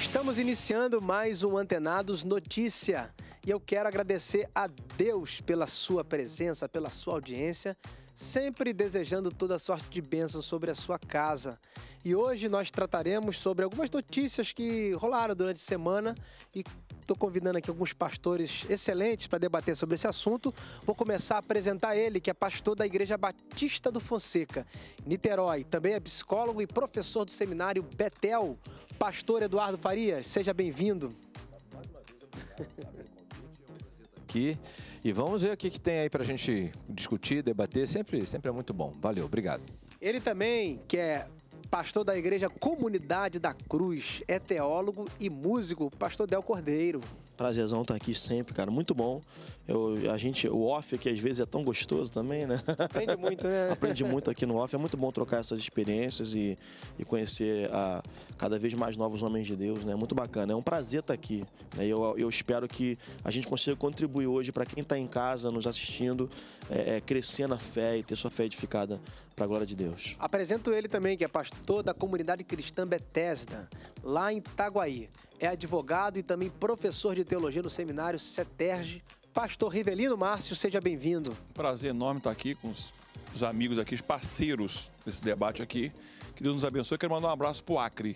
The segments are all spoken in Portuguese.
Estamos iniciando mais um Antenados Notícia e eu quero agradecer a Deus pela sua presença, pela sua audiência sempre desejando toda sorte de bênção sobre a sua casa. E hoje nós trataremos sobre algumas notícias que rolaram durante a semana e estou convidando aqui alguns pastores excelentes para debater sobre esse assunto. Vou começar a apresentar ele, que é pastor da Igreja Batista do Fonseca, Niterói. Também é psicólogo e professor do seminário Betel. Pastor Eduardo Farias, seja bem-vindo. Mais uma vez, obrigado aqui. E vamos ver o que, que tem aí para a gente discutir, debater. Sempre, sempre é muito bom. Valeu, obrigado. Ele também, que é pastor da igreja Comunidade da Cruz, é teólogo e músico, pastor Del Cordeiro. Prazerzão tá aqui sempre, cara. Muito bom. Eu, a gente, o off aqui às vezes é tão gostoso também, né? Aprende muito, né? Aprende muito aqui no off. É muito bom trocar essas experiências e, e conhecer a, cada vez mais novos homens de Deus, né? Muito bacana. É um prazer estar aqui. Né? Eu, eu espero que a gente consiga contribuir hoje para quem está em casa nos assistindo, é, é, crescer na fé e ter sua fé edificada para a glória de Deus. Apresento ele também, que é pastor da comunidade cristã Bethesda, lá em Itaguaí é advogado e também professor de teologia no seminário Seterge, Pastor Rivelino Márcio, seja bem-vindo. Prazer enorme estar aqui com os, os amigos aqui, os parceiros desse debate aqui. Que Deus nos abençoe. Quero mandar um abraço pro Acre.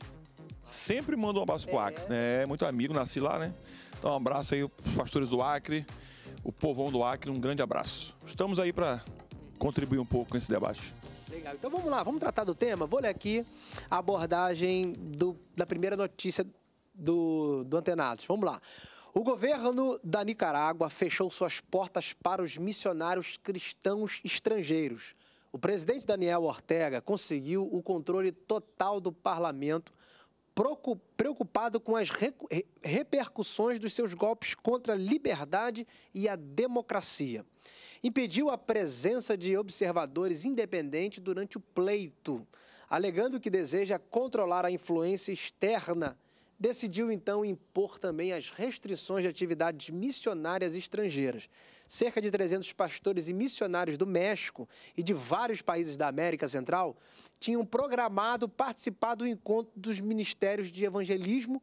Sempre mando um abraço pro é. Acre, né? É muito amigo, nasci lá, né? Então, um abraço aí os pastores do Acre, o povão do Acre, um grande abraço. Estamos aí para contribuir um pouco com esse debate. Legal. Então vamos lá, vamos tratar do tema. Vou ler aqui a abordagem do, da primeira notícia do, do Antenados. Vamos lá. O governo da Nicarágua fechou suas portas para os missionários cristãos estrangeiros. O presidente Daniel Ortega conseguiu o controle total do parlamento, preocupado com as repercussões dos seus golpes contra a liberdade e a democracia. Impediu a presença de observadores independentes durante o pleito, alegando que deseja controlar a influência externa decidiu então impor também as restrições de atividades missionárias estrangeiras. Cerca de 300 pastores e missionários do México e de vários países da América Central tinham programado participar do encontro dos ministérios de evangelismo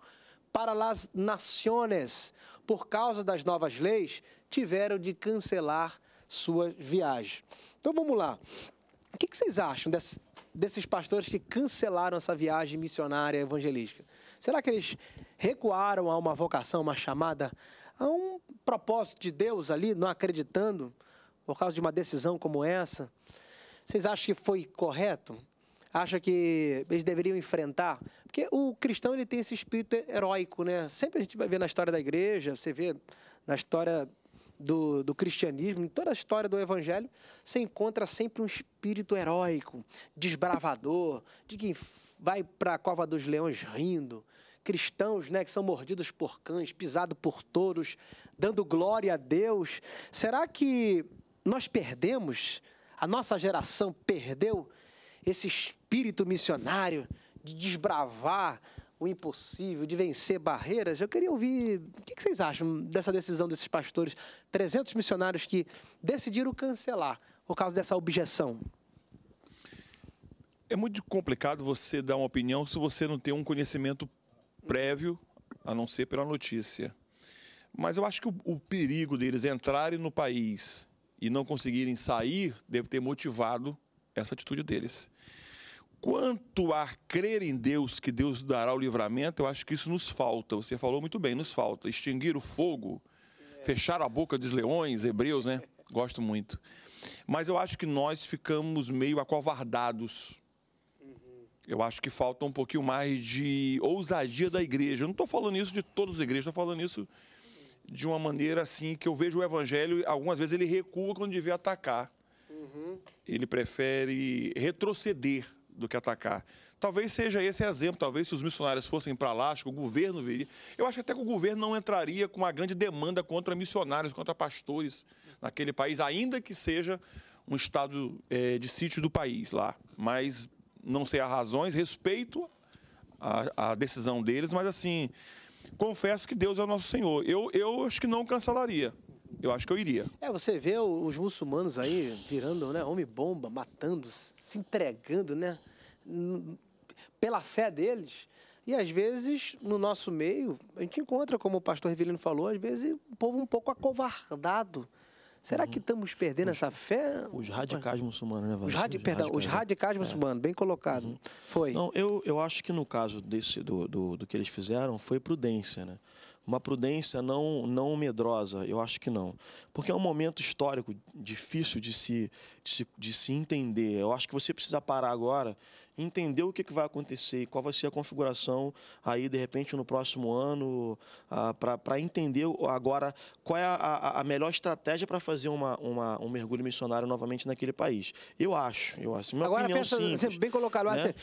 para las naciones. Por causa das novas leis, tiveram de cancelar sua viagem. Então vamos lá. O que vocês acham desses pastores que cancelaram essa viagem missionária evangelística? Será que eles recuaram a uma vocação, uma chamada, a um propósito de Deus ali, não acreditando, por causa de uma decisão como essa? Vocês acham que foi correto? acha que eles deveriam enfrentar? Porque o cristão ele tem esse espírito heróico, né? Sempre a gente vai ver na história da igreja, você vê na história do, do cristianismo, em toda a história do evangelho, se encontra sempre um espírito heróico, desbravador, de quem vai para a cova dos leões rindo, cristãos né, que são mordidos por cães, pisados por touros, dando glória a Deus. Será que nós perdemos, a nossa geração perdeu esse espírito missionário de desbravar o impossível, de vencer barreiras. Eu queria ouvir o que vocês acham dessa decisão desses pastores, 300 missionários que decidiram cancelar por causa dessa objeção. É muito complicado você dar uma opinião se você não tem um conhecimento prévio, a não ser pela notícia. Mas eu acho que o, o perigo deles entrarem no país e não conseguirem sair deve ter motivado essa atitude deles. Quanto a crer em Deus, que Deus dará o livramento, eu acho que isso nos falta. Você falou muito bem, nos falta. Extinguir o fogo, fechar a boca dos leões, hebreus, né? Gosto muito. Mas eu acho que nós ficamos meio acovardados. Eu acho que falta um pouquinho mais de ousadia da igreja. Eu não estou falando isso de todas as igrejas, estou falando isso de uma maneira assim que eu vejo o evangelho, algumas vezes ele recua quando devia atacar. Uhum. Ele prefere retroceder do que atacar. Talvez seja esse exemplo, talvez se os missionários fossem para lá, acho que o governo viria. Eu acho até que o governo não entraria com uma grande demanda contra missionários, contra pastores naquele país, ainda que seja um estado é, de sítio do país lá. Mas não sei as razões, respeito a, a decisão deles, mas assim, confesso que Deus é o nosso Senhor. Eu, eu acho que não cancelaria eu acho que eu iria. É, você vê os muçulmanos aí virando né, homem-bomba, matando, se entregando, né? Pela fé deles. E às vezes, no nosso meio, a gente encontra, como o pastor Rivelino falou, às vezes o povo um pouco acovardado. Será uhum. que estamos perdendo os, essa fé? Os radicais muçulmanos, né, Os radi, os perdão, radicais, os né? radicais é. muçulmanos, bem colocado. Uhum. Foi. Não, eu, eu acho que no caso desse, do, do, do que eles fizeram, foi prudência, né? uma prudência não, não medrosa, eu acho que não. Porque é um momento histórico difícil de se, de se, de se entender. Eu acho que você precisa parar agora, entender o que, que vai acontecer, qual vai ser a configuração aí, de repente, no próximo ano, ah, para entender agora qual é a, a melhor estratégia para fazer uma, uma, um mergulho missionário novamente naquele país. Eu acho, eu acho. Minha agora, opinião pensa, simples, bem colocado, né?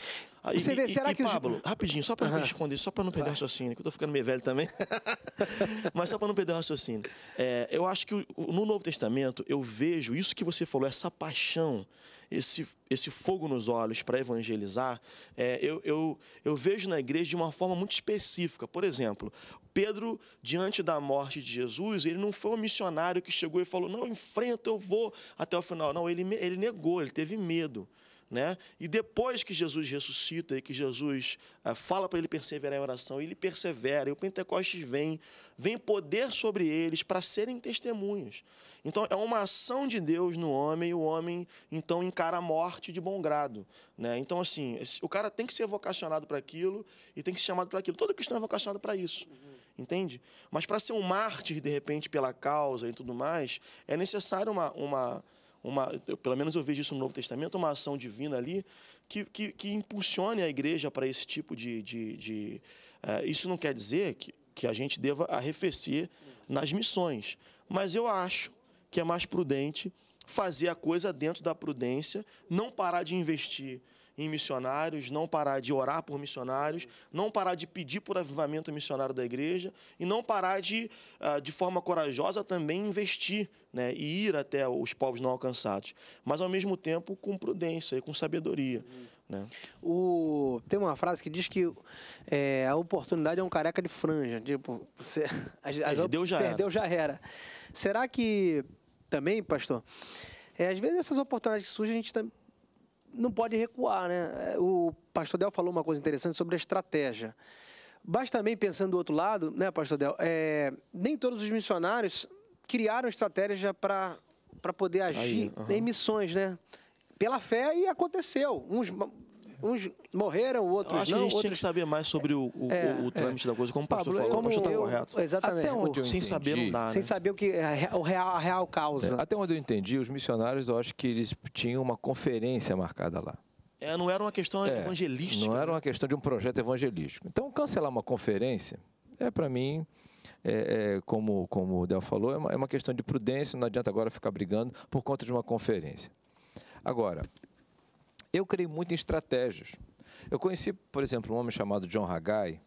Aí, ah, Você vê, e, será e, que. Pablo, os... rapidinho, só para uhum. responder, só para não perder raciocínio, que eu estou ficando meio velho também. Mas só para não perder raciocínio. É, eu acho que no Novo Testamento eu vejo isso que você falou, essa paixão, esse, esse fogo nos olhos para evangelizar, é, eu, eu, eu vejo na igreja de uma forma muito específica. Por exemplo, Pedro, diante da morte de Jesus, ele não foi um missionário que chegou e falou: Não, enfrenta, eu vou até o final. Não, ele, ele negou, ele teve medo. Né? E depois que Jesus ressuscita e que Jesus eh, fala para ele perseverar em oração, ele persevera, e o Pentecostes vem, vem poder sobre eles para serem testemunhas. Então é uma ação de Deus no homem, e o homem então encara a morte de bom grado. Né? Então, assim, o cara tem que ser vocacionado para aquilo e tem que ser chamado para aquilo. Todo cristão é vocacionado para isso. entende? Mas para ser um mártir, de repente, pela causa e tudo mais, é necessário uma, uma, uma, pelo menos eu vejo isso no Novo Testamento, uma ação divina ali que, que, que impulsione a igreja para esse tipo de. de, de uh, isso não quer dizer que, que a gente deva arrefecer nas missões, mas eu acho que é mais prudente fazer a coisa dentro da prudência, não parar de investir em missionários, não parar de orar por missionários, não parar de pedir por avivamento missionário da igreja e não parar de, ah, de forma corajosa, também investir né, e ir até os povos não alcançados, mas ao mesmo tempo com prudência e com sabedoria. Né? O, tem uma frase que diz que é, a oportunidade é um careca de franja. Tipo, você, as, perdeu, já, perdeu era. já era. Será que também, pastor? É, às vezes essas oportunidades que surgem, a gente não pode recuar, né? É, o pastor Del falou uma coisa interessante sobre a estratégia. Basta também, pensando do outro lado, né, pastor Del, é, nem todos os missionários criaram estratégia para poder agir Aí, uhum. em missões, né? Pela fé e aconteceu. Uns uns morreram, outros acho não. Que a gente outros... tinha que saber mais sobre o, o, é, o, o trâmite é. da coisa, como o pastor Pablo, falou, como o pastor está correto. Exatamente. Até onde eu Sem saber não dá, né? Sem né? saber o que é real, a real causa. É, até onde eu entendi, os missionários, eu acho que eles tinham uma conferência marcada lá. É, não era uma questão é, evangelística. Não era né? uma questão de um projeto evangelístico. Então, cancelar uma conferência é, para mim, é, é, como, como o Del falou, é uma, é uma, questão de prudência, não adianta agora ficar brigando por conta de uma conferência. Agora, eu creio muito em estratégias. Eu conheci, por exemplo, um homem chamado John Haggai.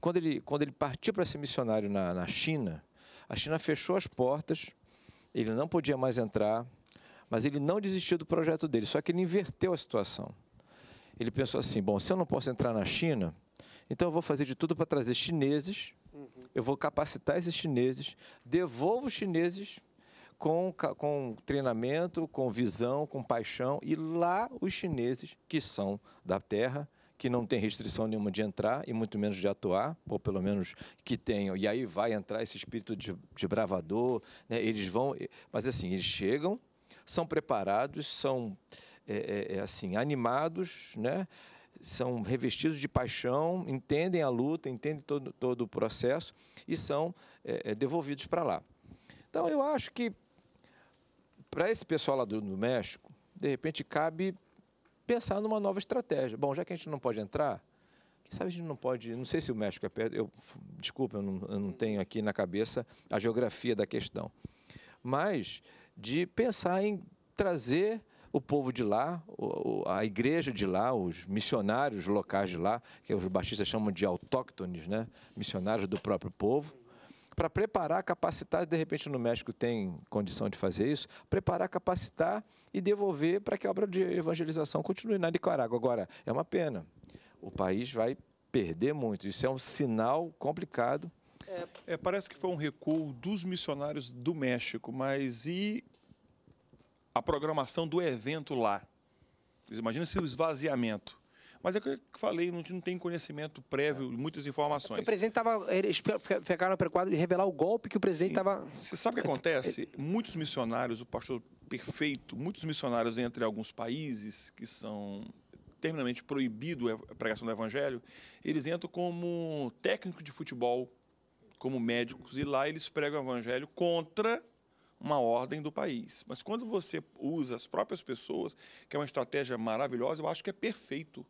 Quando ele, quando ele partiu para ser missionário na, na China, a China fechou as portas, ele não podia mais entrar, mas ele não desistiu do projeto dele, só que ele inverteu a situação. Ele pensou assim: bom, se eu não posso entrar na China, então eu vou fazer de tudo para trazer chineses, eu vou capacitar esses chineses, devolvo os chineses com, com treinamento, com visão, com paixão. E lá os chineses, que são da terra, que não tem restrição nenhuma de entrar e muito menos de atuar, ou pelo menos que tenham. E aí vai entrar esse espírito de, de bravador, né? eles vão. Mas assim, eles chegam, são preparados, são é, é, é, assim animados, né? são revestidos de paixão, entendem a luta, entendem todo, todo o processo e são é, é devolvidos para lá. Então, eu acho que para esse pessoal lá do, do México, de repente cabe pensar numa nova estratégia. Bom, já que a gente não pode entrar, quem sabe a gente não pode. Não sei se o México é perto. Eu, desculpa, eu não, eu não tenho aqui na cabeça a geografia da questão. Mas de pensar em trazer o povo de lá, a igreja de lá, os missionários locais de lá, que os batistas chamam de autóctones, né? missionários do próprio povo, para preparar, capacitar, de repente no México tem condição de fazer isso, preparar, capacitar e devolver para que a obra de evangelização continue na Nicarágua. Agora, é uma pena. O país vai perder muito. Isso é um sinal complicado. É, parece que foi um recuo dos missionários do México, mas e a programação do evento lá? Imagina se o esvaziamento. Mas é o que eu falei, não, não tem conhecimento prévio, é. muitas é informações. É o presidente estava. Eles ficaram preocupados de revelar o golpe que o presidente estava. Você sabe o que é, acontece? Muitos missionários, o pastor perfeito, muitos missionários entre alguns países que são terminamente proibido a pregação do evangelho, eles entram como técnicos de futebol, como médicos, e lá eles pregam o evangelho contra uma ordem do país. Mas quando você usa as próprias pessoas, que é uma estratégia maravilhosa, eu acho que é perfeito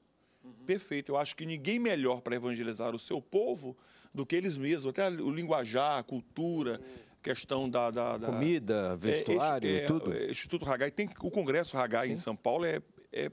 perfeito. Eu acho que ninguém melhor para evangelizar o seu povo do que eles mesmos. Até o linguajar, a cultura, uhum. questão da, da, da... comida, é, vestuário, é, é, tudo. É, Instituto Ragai tem o Congresso Ragai em São Paulo é, é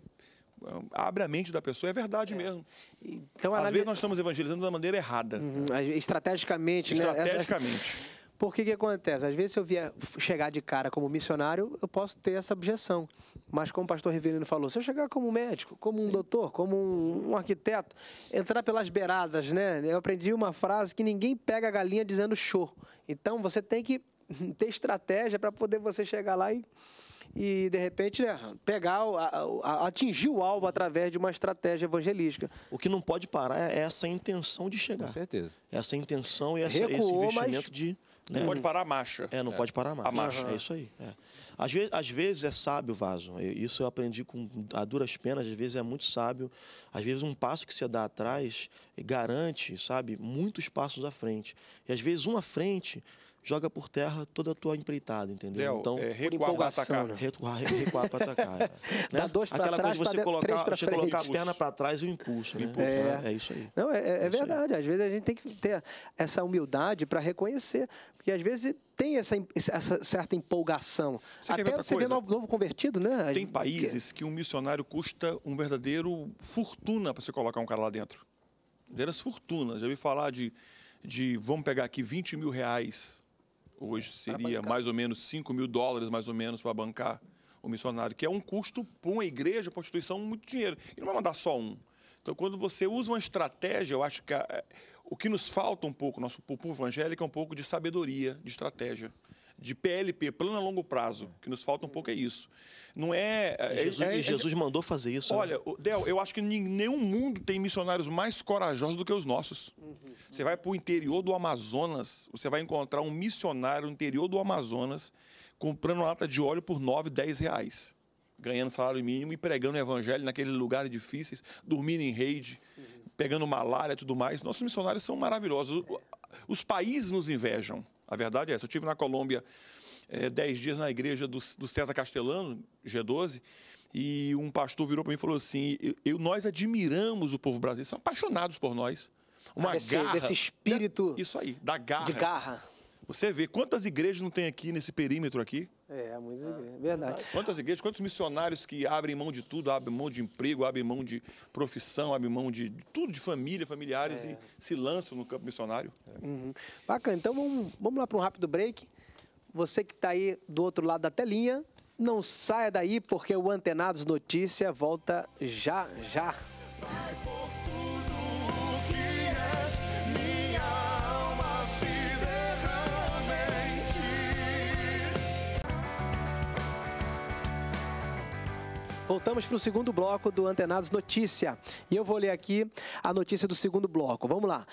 abre a mente da pessoa, é verdade é. mesmo. Então, Às vezes nós estamos evangelizando da maneira errada. Uhum. Estrategicamente, né? Estrategicamente. Porque que acontece? Às vezes, se eu vier chegar de cara como missionário, eu posso ter essa objeção. Mas como o pastor Riverino falou, se eu chegar como médico, como um doutor, como um, um arquiteto, entrar pelas beiradas, né? Eu aprendi uma frase que ninguém pega a galinha dizendo show. Então, você tem que ter estratégia para poder você chegar lá e e de repente né, pegar, atingir o alvo através de uma estratégia evangelística. O que não pode parar é essa intenção de chegar. Com certeza. Essa intenção e essa, Recuou, esse investimento mas... de não né? pode parar a marcha. É, não é. pode parar a marcha. A marcha. É isso aí. É. Às, vezes, às vezes é sábio o vaso. Eu, isso eu aprendi com a duras penas, às vezes é muito sábio. Às vezes um passo que você dá atrás eh, garante, sabe, muitos passos à frente. E às vezes um à frente joga por terra toda a tua empreitada, entendeu? Del, então, é, recuar para atacar. Né? Recuar, recuar para atacar. É. né? Dá dois para trás, coisa de você, colocar, você colocar a perna para trás e o impulso. Né? impulso. É, é. é. isso aí. Não, é, é, é verdade. Às vezes a gente tem que ter essa humildade para reconhecer. Porque às vezes tem essa, essa certa empolgação. Você Até você coisa? vê novo, novo convertido, né? Tem países que... que um missionário custa um verdadeiro fortuna para você colocar um cara lá dentro. Verdadeiras fortunas. Já ouvi falar de, de, vamos pegar aqui 20 mil reais hoje seria mais ou menos 5 mil dólares, mais ou menos, para bancar o missionário, que é um custo para uma igreja, para uma instituição, muito dinheiro. E não vai mandar só um. Então, quando você usa uma estratégia, eu acho que a, o que nos falta um pouco, nosso povo evangélico, é um pouco de sabedoria, de estratégia de PLP, plano a longo prazo, que nos falta um pouco é isso. Não é. é Jesus, é, é, Jesus mandou fazer isso. Né? Olha, né? Del, eu acho que nenhum mundo tem missionários mais corajosos do que os nossos. Você vai para o interior do Amazonas, você vai encontrar um missionário no interior do Amazonas comprando uma lata de óleo por 9, 10 reais. Ganhando salário mínimo e pregando o evangelho naqueles lugares difíceis, dormindo em rede, pegando malária e tudo mais. Nossos missionários são maravilhosos. Os países nos invejam. A verdade é essa. Eu tive na Colômbia é, dez dias na igreja do, do César Castellano, G12, e um pastor virou para mim e falou assim: eu, eu, nós admiramos o povo brasileiro, são apaixonados por nós. Uma ah, desse, garra. Desse né? espírito. Da, isso aí, da garra. De garra. Você vê quantas igrejas não tem aqui nesse perímetro aqui? É, muitas igrejas, ah, é verdade. Quantas igrejas, quantos missionários que abrem mão de tudo, abrem mão de emprego, abrem mão de profissão, abrem mão de, tudo, de família, familiares, é. e se lançam no campo missionário. É. Uhum. Bacana, então vamos, vamos lá para um rápido break. Você que está aí do outro lado da telinha, não saia daí porque o Antenados Notícia volta já, já. Voltamos para o segundo bloco do Antenados Notícia. E eu vou ler aqui a notícia do segundo bloco. Vamos lá.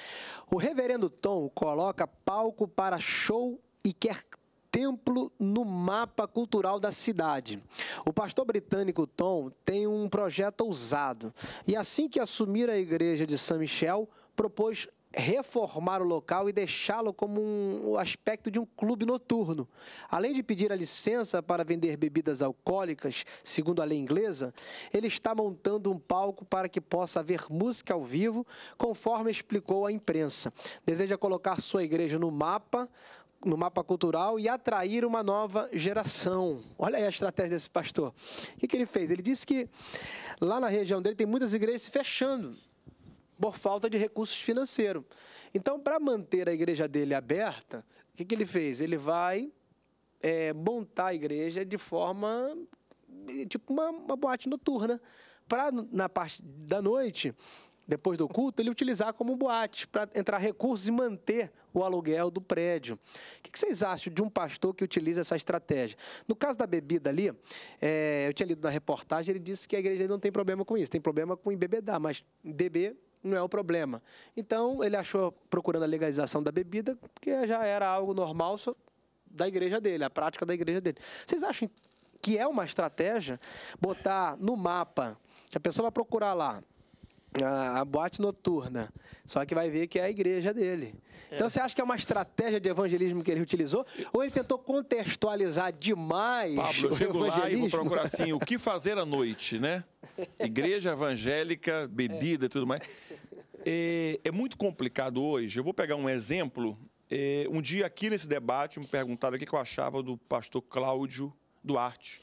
O reverendo Tom coloca palco para show e quer templo no mapa cultural da cidade. O pastor britânico Tom tem um projeto ousado e assim que assumir a igreja de São Michel, propôs reformar o local e deixá-lo como um, aspecto de um clube noturno. Além de pedir a licença para vender bebidas alcoólicas, segundo a lei inglesa, ele está montando um palco para que possa haver música ao vivo, conforme explicou a imprensa. Deseja colocar sua igreja no mapa no mapa cultural e atrair uma nova geração. Olha aí a estratégia desse pastor. O que, que ele fez? Ele disse que lá na região dele tem muitas igrejas se fechando por falta de recursos financeiros. Então, para manter a igreja dele aberta, o que, que ele fez? Ele vai é, montar a igreja de forma tipo uma, uma boate noturna. Para, na parte da noite, depois do culto, ele utilizar como boate para entrar recursos e manter o aluguel do prédio. O que vocês acham de um pastor que utiliza essa estratégia? No caso da bebida ali, é, eu tinha lido na reportagem, ele disse que a igreja não tem problema com isso, tem problema com embebedar, mas beber não é o problema. Então, ele achou, procurando a legalização da bebida, que já era algo normal da igreja dele, a prática da igreja dele. Vocês acham que é uma estratégia botar no mapa, que a pessoa vai procurar lá, a, a, boate noturna. Só que vai ver que é a igreja dele. É. Então você acha que é uma estratégia de evangelismo que ele utilizou? Ou ele tentou contextualizar demais? Pablo, eu chego lá e vou procurar assim: o que fazer à noite, né? Igreja evangélica, bebida e é. tudo mais. É, é, muito complicado hoje. Eu vou pegar um exemplo. É, um dia aqui nesse debate, me perguntaram o que eu achava do pastor Cláudio Duarte,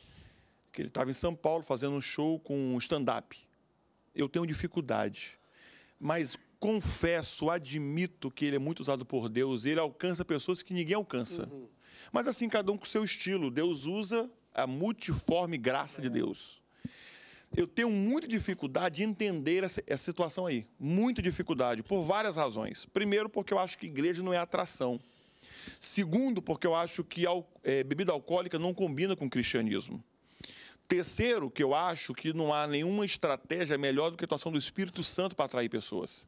que ele estava em São Paulo fazendo um show com um stand-up eu tenho dificuldade. Mas confesso, admito que ele é muito usado por Deus, ele alcança pessoas que ninguém alcança. Uhum. Mas assim, cada um com seu estilo. Deus usa a multiforme graça é. de Deus. Eu tenho muita dificuldade de entender essa, essa situação aí. Muita dificuldade, por várias razões. Primeiro, porque eu acho que igreja não é atração. Segundo, porque eu acho que é, bebida alcoólica não combina com o cristianismo. Terceiro, que eu acho que não há nenhuma estratégia melhor do que a atuação do Espírito Santo para atrair pessoas.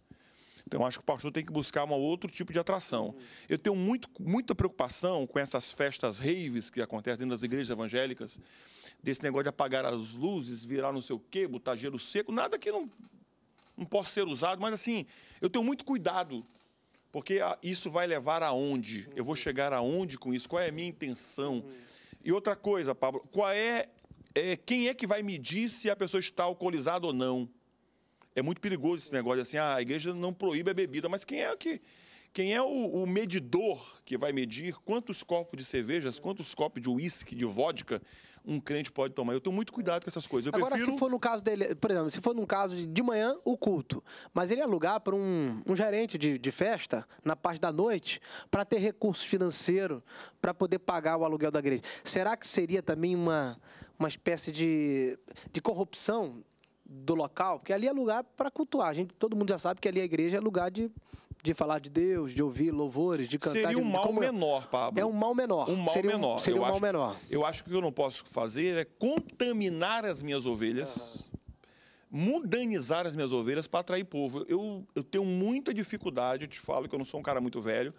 Então, acho que o pastor tem que buscar um outro tipo de atração. Eu tenho muito, muita preocupação com essas festas raves que acontecem dentro das igrejas evangélicas, desse negócio de apagar as luzes, virar não sei o quê, botar gelo seco, nada que não, não possa ser usado, mas assim, eu tenho muito cuidado, porque isso vai levar aonde? Eu vou uhum. chegar aonde com isso? Qual é a minha intenção? E outra coisa, Pablo, qual é é, quem é que vai medir se a pessoa está alcoolizada ou não? É muito perigoso esse negócio, assim, ah, a igreja não proíbe a bebida, mas quem é que quem é o, o, medidor que vai medir quantos copos de cervejas, quantos copos de uísque, de vodka um crente pode tomar. Eu tenho muito cuidado com essas coisas. Eu Agora, prefiro... se for no caso dele, por exemplo, se for num caso de, de manhã, o culto, mas ele alugar para um, um gerente de, de festa na parte da noite para ter recurso financeiro para poder pagar o aluguel da igreja. Será que seria também uma, uma espécie de, de corrupção do local? Porque ali é lugar para cultuar. A gente, todo mundo já sabe que ali a igreja é lugar de de falar de Deus, de ouvir louvores, de cantar. Seria um de, mal de menor, Pablo. É um mal menor. Um mal seria menor. Um, seria eu um acho, mal menor. Eu acho que o que eu não posso fazer é contaminar as minhas ovelhas, mudanizar as minhas ovelhas para atrair povo. Eu, eu tenho muita dificuldade, eu te falo que eu não sou um cara muito velho,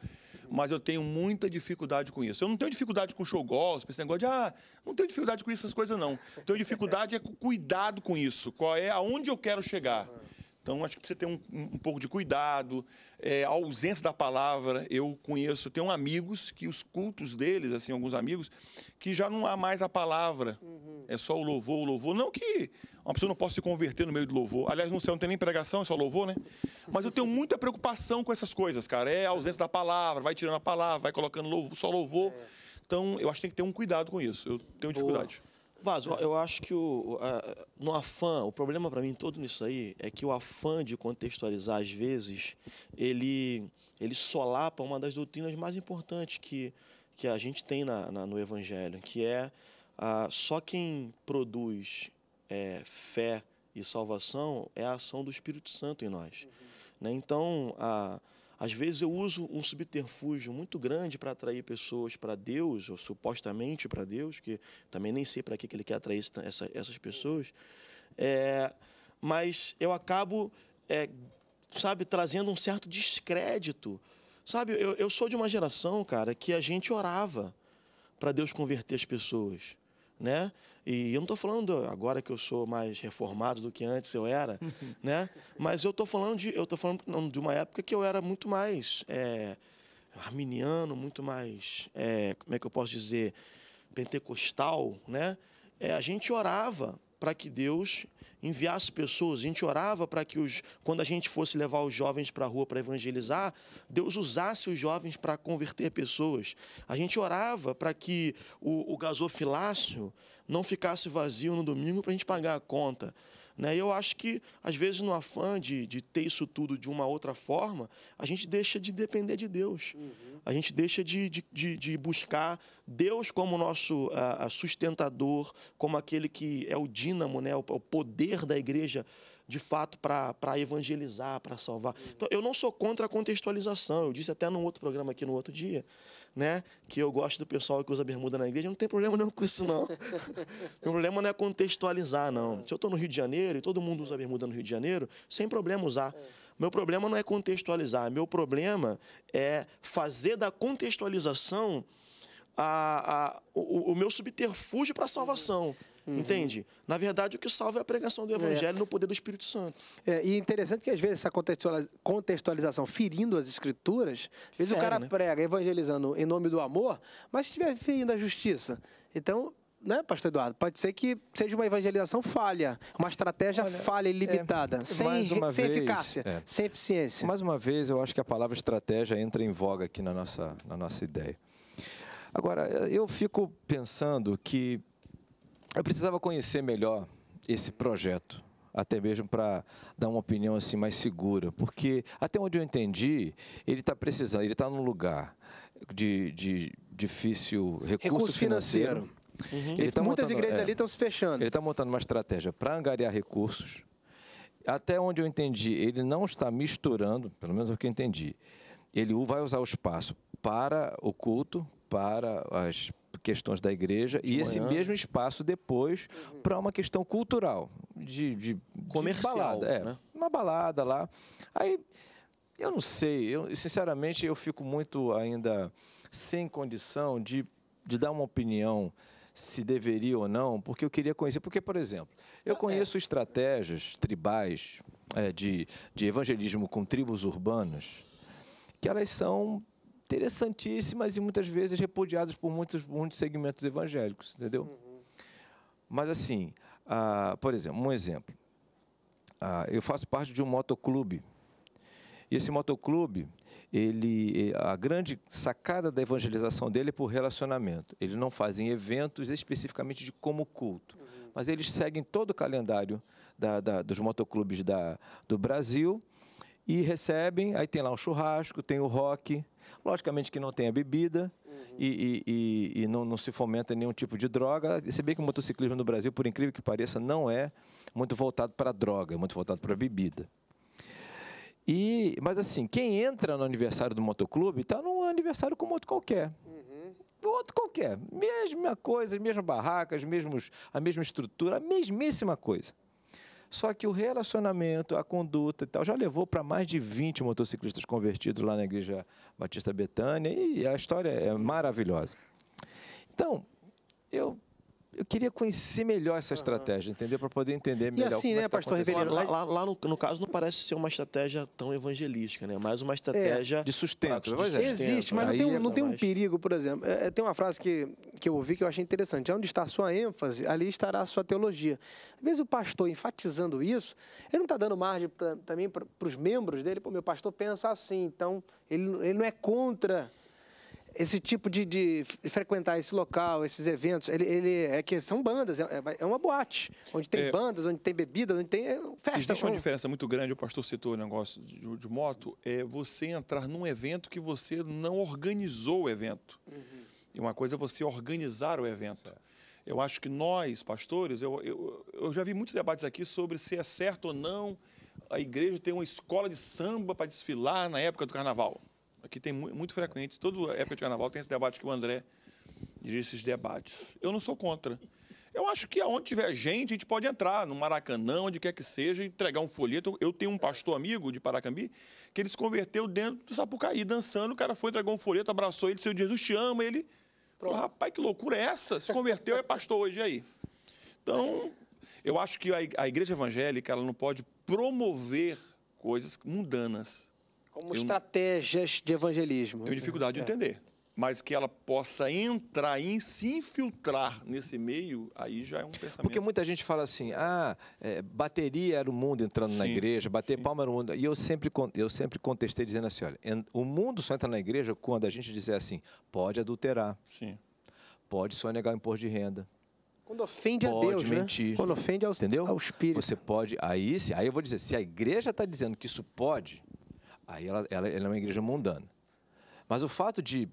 mas eu tenho muita dificuldade com isso. Eu não tenho dificuldade com show gospel, esse negócio de, ah, não tenho dificuldade com essas coisas, não. Tenho dificuldade é com cuidado com isso, qual é, aonde eu quero chegar. Então, acho que precisa ter um, um pouco de cuidado, é, a ausência da palavra. Eu conheço, tenho amigos que os cultos deles, assim, alguns amigos, que já não há mais a palavra. Uhum. É só o louvor, o louvor. Não que uma pessoa não possa se converter no meio do louvor. Aliás, no céu não tem nem pregação, é só louvor, né? Mas eu tenho muita preocupação com essas coisas, cara. É a ausência da palavra, vai tirando a palavra, vai colocando louvor, só louvor. É. Então, eu acho que tem que ter um cuidado com isso. Eu tenho Boa. dificuldade. Vaz, eu acho que o, a, no afã, o problema para mim todo nisso aí é que o afã de contextualizar, às vezes, ele, ele solapa uma das doutrinas mais importantes que, que a gente tem na, na no Evangelho, que é a, só quem produz é, fé e salvação é a ação do Espírito Santo em nós. Uhum. Né? Então, a às vezes eu uso um subterfúgio muito grande para atrair pessoas para Deus, ou supostamente para Deus, que também nem sei para que ele quer atrair essa, essas pessoas, é, mas eu acabo, é, sabe, trazendo um certo descrédito. Sabe, eu, eu sou de uma geração, cara, que a gente orava para Deus converter as pessoas né? E eu não estou falando agora que eu sou mais reformado do que antes eu era, né? Mas eu estou falando de eu tô falando de uma época que eu era muito mais é, arminiano, muito mais é, como é que eu posso dizer pentecostal, né? É, a gente orava para que Deus enviasse pessoas. A gente orava para que os, quando a gente fosse levar os jovens para a rua para evangelizar, Deus usasse os jovens para converter pessoas. A gente orava para que o, o gasofilácio não ficasse vazio no domingo para a gente pagar a conta. Né? Eu acho que, às vezes, no afã de, de ter isso tudo de uma outra forma, a gente deixa de depender de Deus. Uhum. A gente deixa de, de, de, de, buscar Deus como nosso a, ah, a ah, sustentador, como aquele que é o dínamo, né? o, o poder da igreja de fato para evangelizar, para salvar. Uhum. Então, eu não sou contra a contextualização. Eu disse até num outro programa aqui no outro dia, né, que eu gosto do pessoal que usa bermuda na igreja. Não tem problema nenhum com isso, não. Meu problema não é contextualizar, não. Se eu estou no Rio de Janeiro e todo mundo usa bermuda no Rio de Janeiro, sem problema usar. É. Meu problema não é contextualizar. Meu problema é fazer da contextualização a, a, o, o meu subterfúgio para a salvação. Uhum. Uhum. Entende? Na verdade, o que salva é a pregação do Evangelho é. no poder do Espírito Santo. É, e é interessante que, às vezes, essa contextualização ferindo as Escrituras, às vezes o cara né? prega evangelizando em nome do amor, mas se estiver ferindo a justiça. Então, né, pastor Eduardo? Pode ser que seja uma evangelização falha, uma estratégia Olha, falha e é, limitada, é, sem, sem vez, eficácia, é. sem eficiência. Mais uma vez, eu acho que a palavra estratégia entra em voga aqui na nossa, na nossa ideia. Agora, eu fico pensando que eu precisava conhecer melhor esse projeto, até mesmo para dar uma opinião assim mais segura, porque até onde eu entendi, ele está precisando, ele está num lugar de, de difícil recurso, recurso financeiro. financeiro. Uhum. Ele tá Muitas montando, igrejas é, ali estão se fechando. Ele está montando uma estratégia para angariar recursos. Até onde eu entendi, ele não está misturando, pelo menos é o que eu entendi. Ele vai usar o espaço para o culto, para as questões da igreja de e manhã. esse mesmo espaço depois uhum. para uma questão cultural de, de comercial, de balada, é, né? é, uma balada lá. Aí eu não sei, eu sinceramente eu fico muito ainda sem condição de, de dar uma opinião se deveria ou não, porque eu queria conhecer. Porque, por exemplo, eu é. conheço estratégias tribais é, de, de evangelismo com tribos urbanas que elas são interessantíssimas e muitas vezes repudiadas por muitos, muitos segmentos evangélicos, entendeu? Uhum. Mas assim, ah, por exemplo, um exemplo. Ah, eu faço parte de um motoclube. E esse motoclube, ele, eh, a grande sacada da evangelização dele é por relacionamento. Eles não fazem eventos especificamente de como culto, uhum. mas eles seguem todo o calendário da, da, dos motoclubes da, do Brasil e recebem. Aí tem lá o churrasco, tem o rock. Logicamente que não tem a bebida uhum. e, e, e, não, não, se fomenta nenhum tipo de droga. Se bem que o motociclismo no Brasil, por incrível que pareça, não é muito voltado para a droga, é muito voltado para a bebida. E, mas assim, quem entra no aniversário do motoclube está num aniversário como outro qualquer. Uhum. Outro qualquer. Mesma coisa, mesmas barracas, mesmos, a mesma estrutura, a mesmíssima coisa. Só que o relacionamento, a conduta e tal, já levou para mais de 20 motociclistas convertidos lá na Igreja Batista Betânia e a história é maravilhosa. Então, eu eu queria conhecer melhor essa estratégia, entendeu? Para poder entender melhor. E assim, é né, é pastor tá Ribeirão? Lá, lá, lá no, no, caso não parece ser uma estratégia tão evangelística, né? Mais uma é, estratégia é, de sustento. de né? é. sustento. Existe, mas né? não tem, um, não tem um perigo, por exemplo. É, tem uma frase que, que eu ouvi que eu achei interessante. Onde está a sua ênfase, ali estará a sua teologia. Às vezes o pastor enfatizando isso, ele não está dando margem pra, também para os membros dele. Pô, meu pastor pensa assim, então ele, ele não é contra esse tipo de, de, frequentar esse local, esses eventos, ele, ele é que são bandas, é, é, é uma boate, onde tem é, bandas, onde tem bebida, onde tem é, festa. Existe uma diferença muito grande, o pastor citou o negócio de, de, moto, é você entrar num evento que você não organizou o evento. Uhum. E uma coisa é você organizar o evento. Certo. Eu acho que nós, pastores, eu, eu, eu já vi muitos debates aqui sobre se é certo ou não a igreja ter uma escola de samba para desfilar na época do carnaval. Aqui tem muito, muito frequente, toda época de carnaval tem esse debate que o André dirige esses debates. Eu não sou contra. Eu acho que aonde tiver gente, a gente pode entrar, no Maracanã, onde quer que seja, entregar um folheto. Eu tenho um pastor amigo de Paracambi, que ele se converteu dentro do Sapucaí, dançando, o cara foi, entregou um folheto, abraçou ele, disse: Jesus te ama, ele... Falou, rapaz, que loucura é essa? Se converteu, é pastor hoje aí. Então, eu acho que a igreja evangélica ela não pode promover coisas mundanas. Como eu, estratégias de evangelismo. Tenho dificuldade é. de entender. Mas que ela possa entrar em se infiltrar nesse meio, aí já é um pensamento. Porque muita gente fala assim: ah, é, bateria era o mundo entrando sim, na igreja, bater sim. palma era o mundo. E eu sempre, eu sempre contestei dizendo assim: olha, o mundo só entra na igreja quando a gente dizer assim, pode adulterar, sim. pode só negar o imposto de renda. Quando ofende pode a Deus, né? mentir. Né? Quando ofende ao, Entendeu? ao Espírito. Você pode. Aí, aí eu vou dizer, se a igreja está dizendo que isso pode, Aí ela, ela, ela é uma igreja mundana. Mas o fato de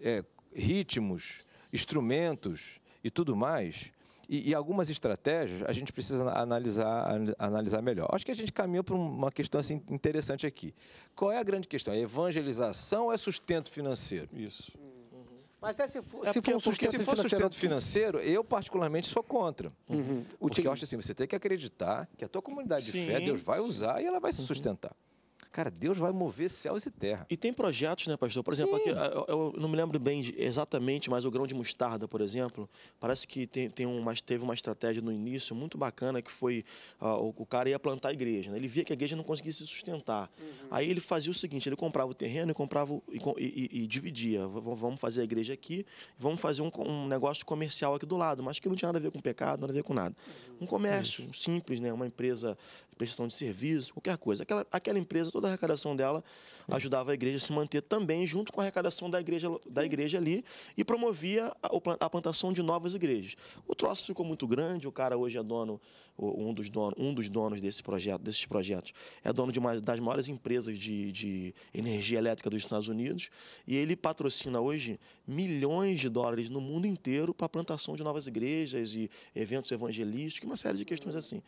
é, ritmos, instrumentos e tudo mais, e, e, algumas estratégias, a gente precisa analisar, analisar melhor. Acho que a gente caminha para uma questão assim, interessante aqui. Qual é a grande questão? É evangelização ou é sustento financeiro? Isso. Hum, hum. Mas até se for, é se for um sustento, se for sustento financeiro, eu particularmente sou contra. Uhum. Porque eu acho assim, você tem que acreditar que a tua comunidade sim, de fé, Deus vai usar e ela vai se sustentar. Uhum. Cara, Deus vai mover céus e terra. E tem projetos, né, pastor? Por exemplo, aqui, eu, eu, não me lembro bem exatamente, mas o grão de mostarda, por exemplo, parece que tem, tem teve uma estratégia no início muito bacana que foi uh, o, o, cara ia plantar a igreja. Né? Ele via que a igreja não conseguia se sustentar. Uhum. Aí ele fazia o seguinte: ele comprava o terreno e comprava e, e, e dividia. Vamos fazer a igreja aqui, vamos fazer um, um, negócio comercial aqui do lado, mas que não tinha nada a ver com pecado, nada a ver com nada. Uhum. Um comércio uhum. simples, né? Uma empresa de prestação de serviço, qualquer coisa. Aquela, aquela empresa toda toda a arrecadação dela ajudava a igreja a se manter também junto com a arrecadação da igreja, da igreja ali e promovia a, a plantação de novas igrejas. O troço ficou muito grande, o cara hoje é dono, um dos donos, um dos donos desse projeto, desses projetos, é dono de uma das maiores empresas de, de energia elétrica dos Estados Unidos e ele patrocina hoje milhões de dólares no mundo inteiro para a plantação de novas igrejas e eventos evangelísticos, uma série de questões assim.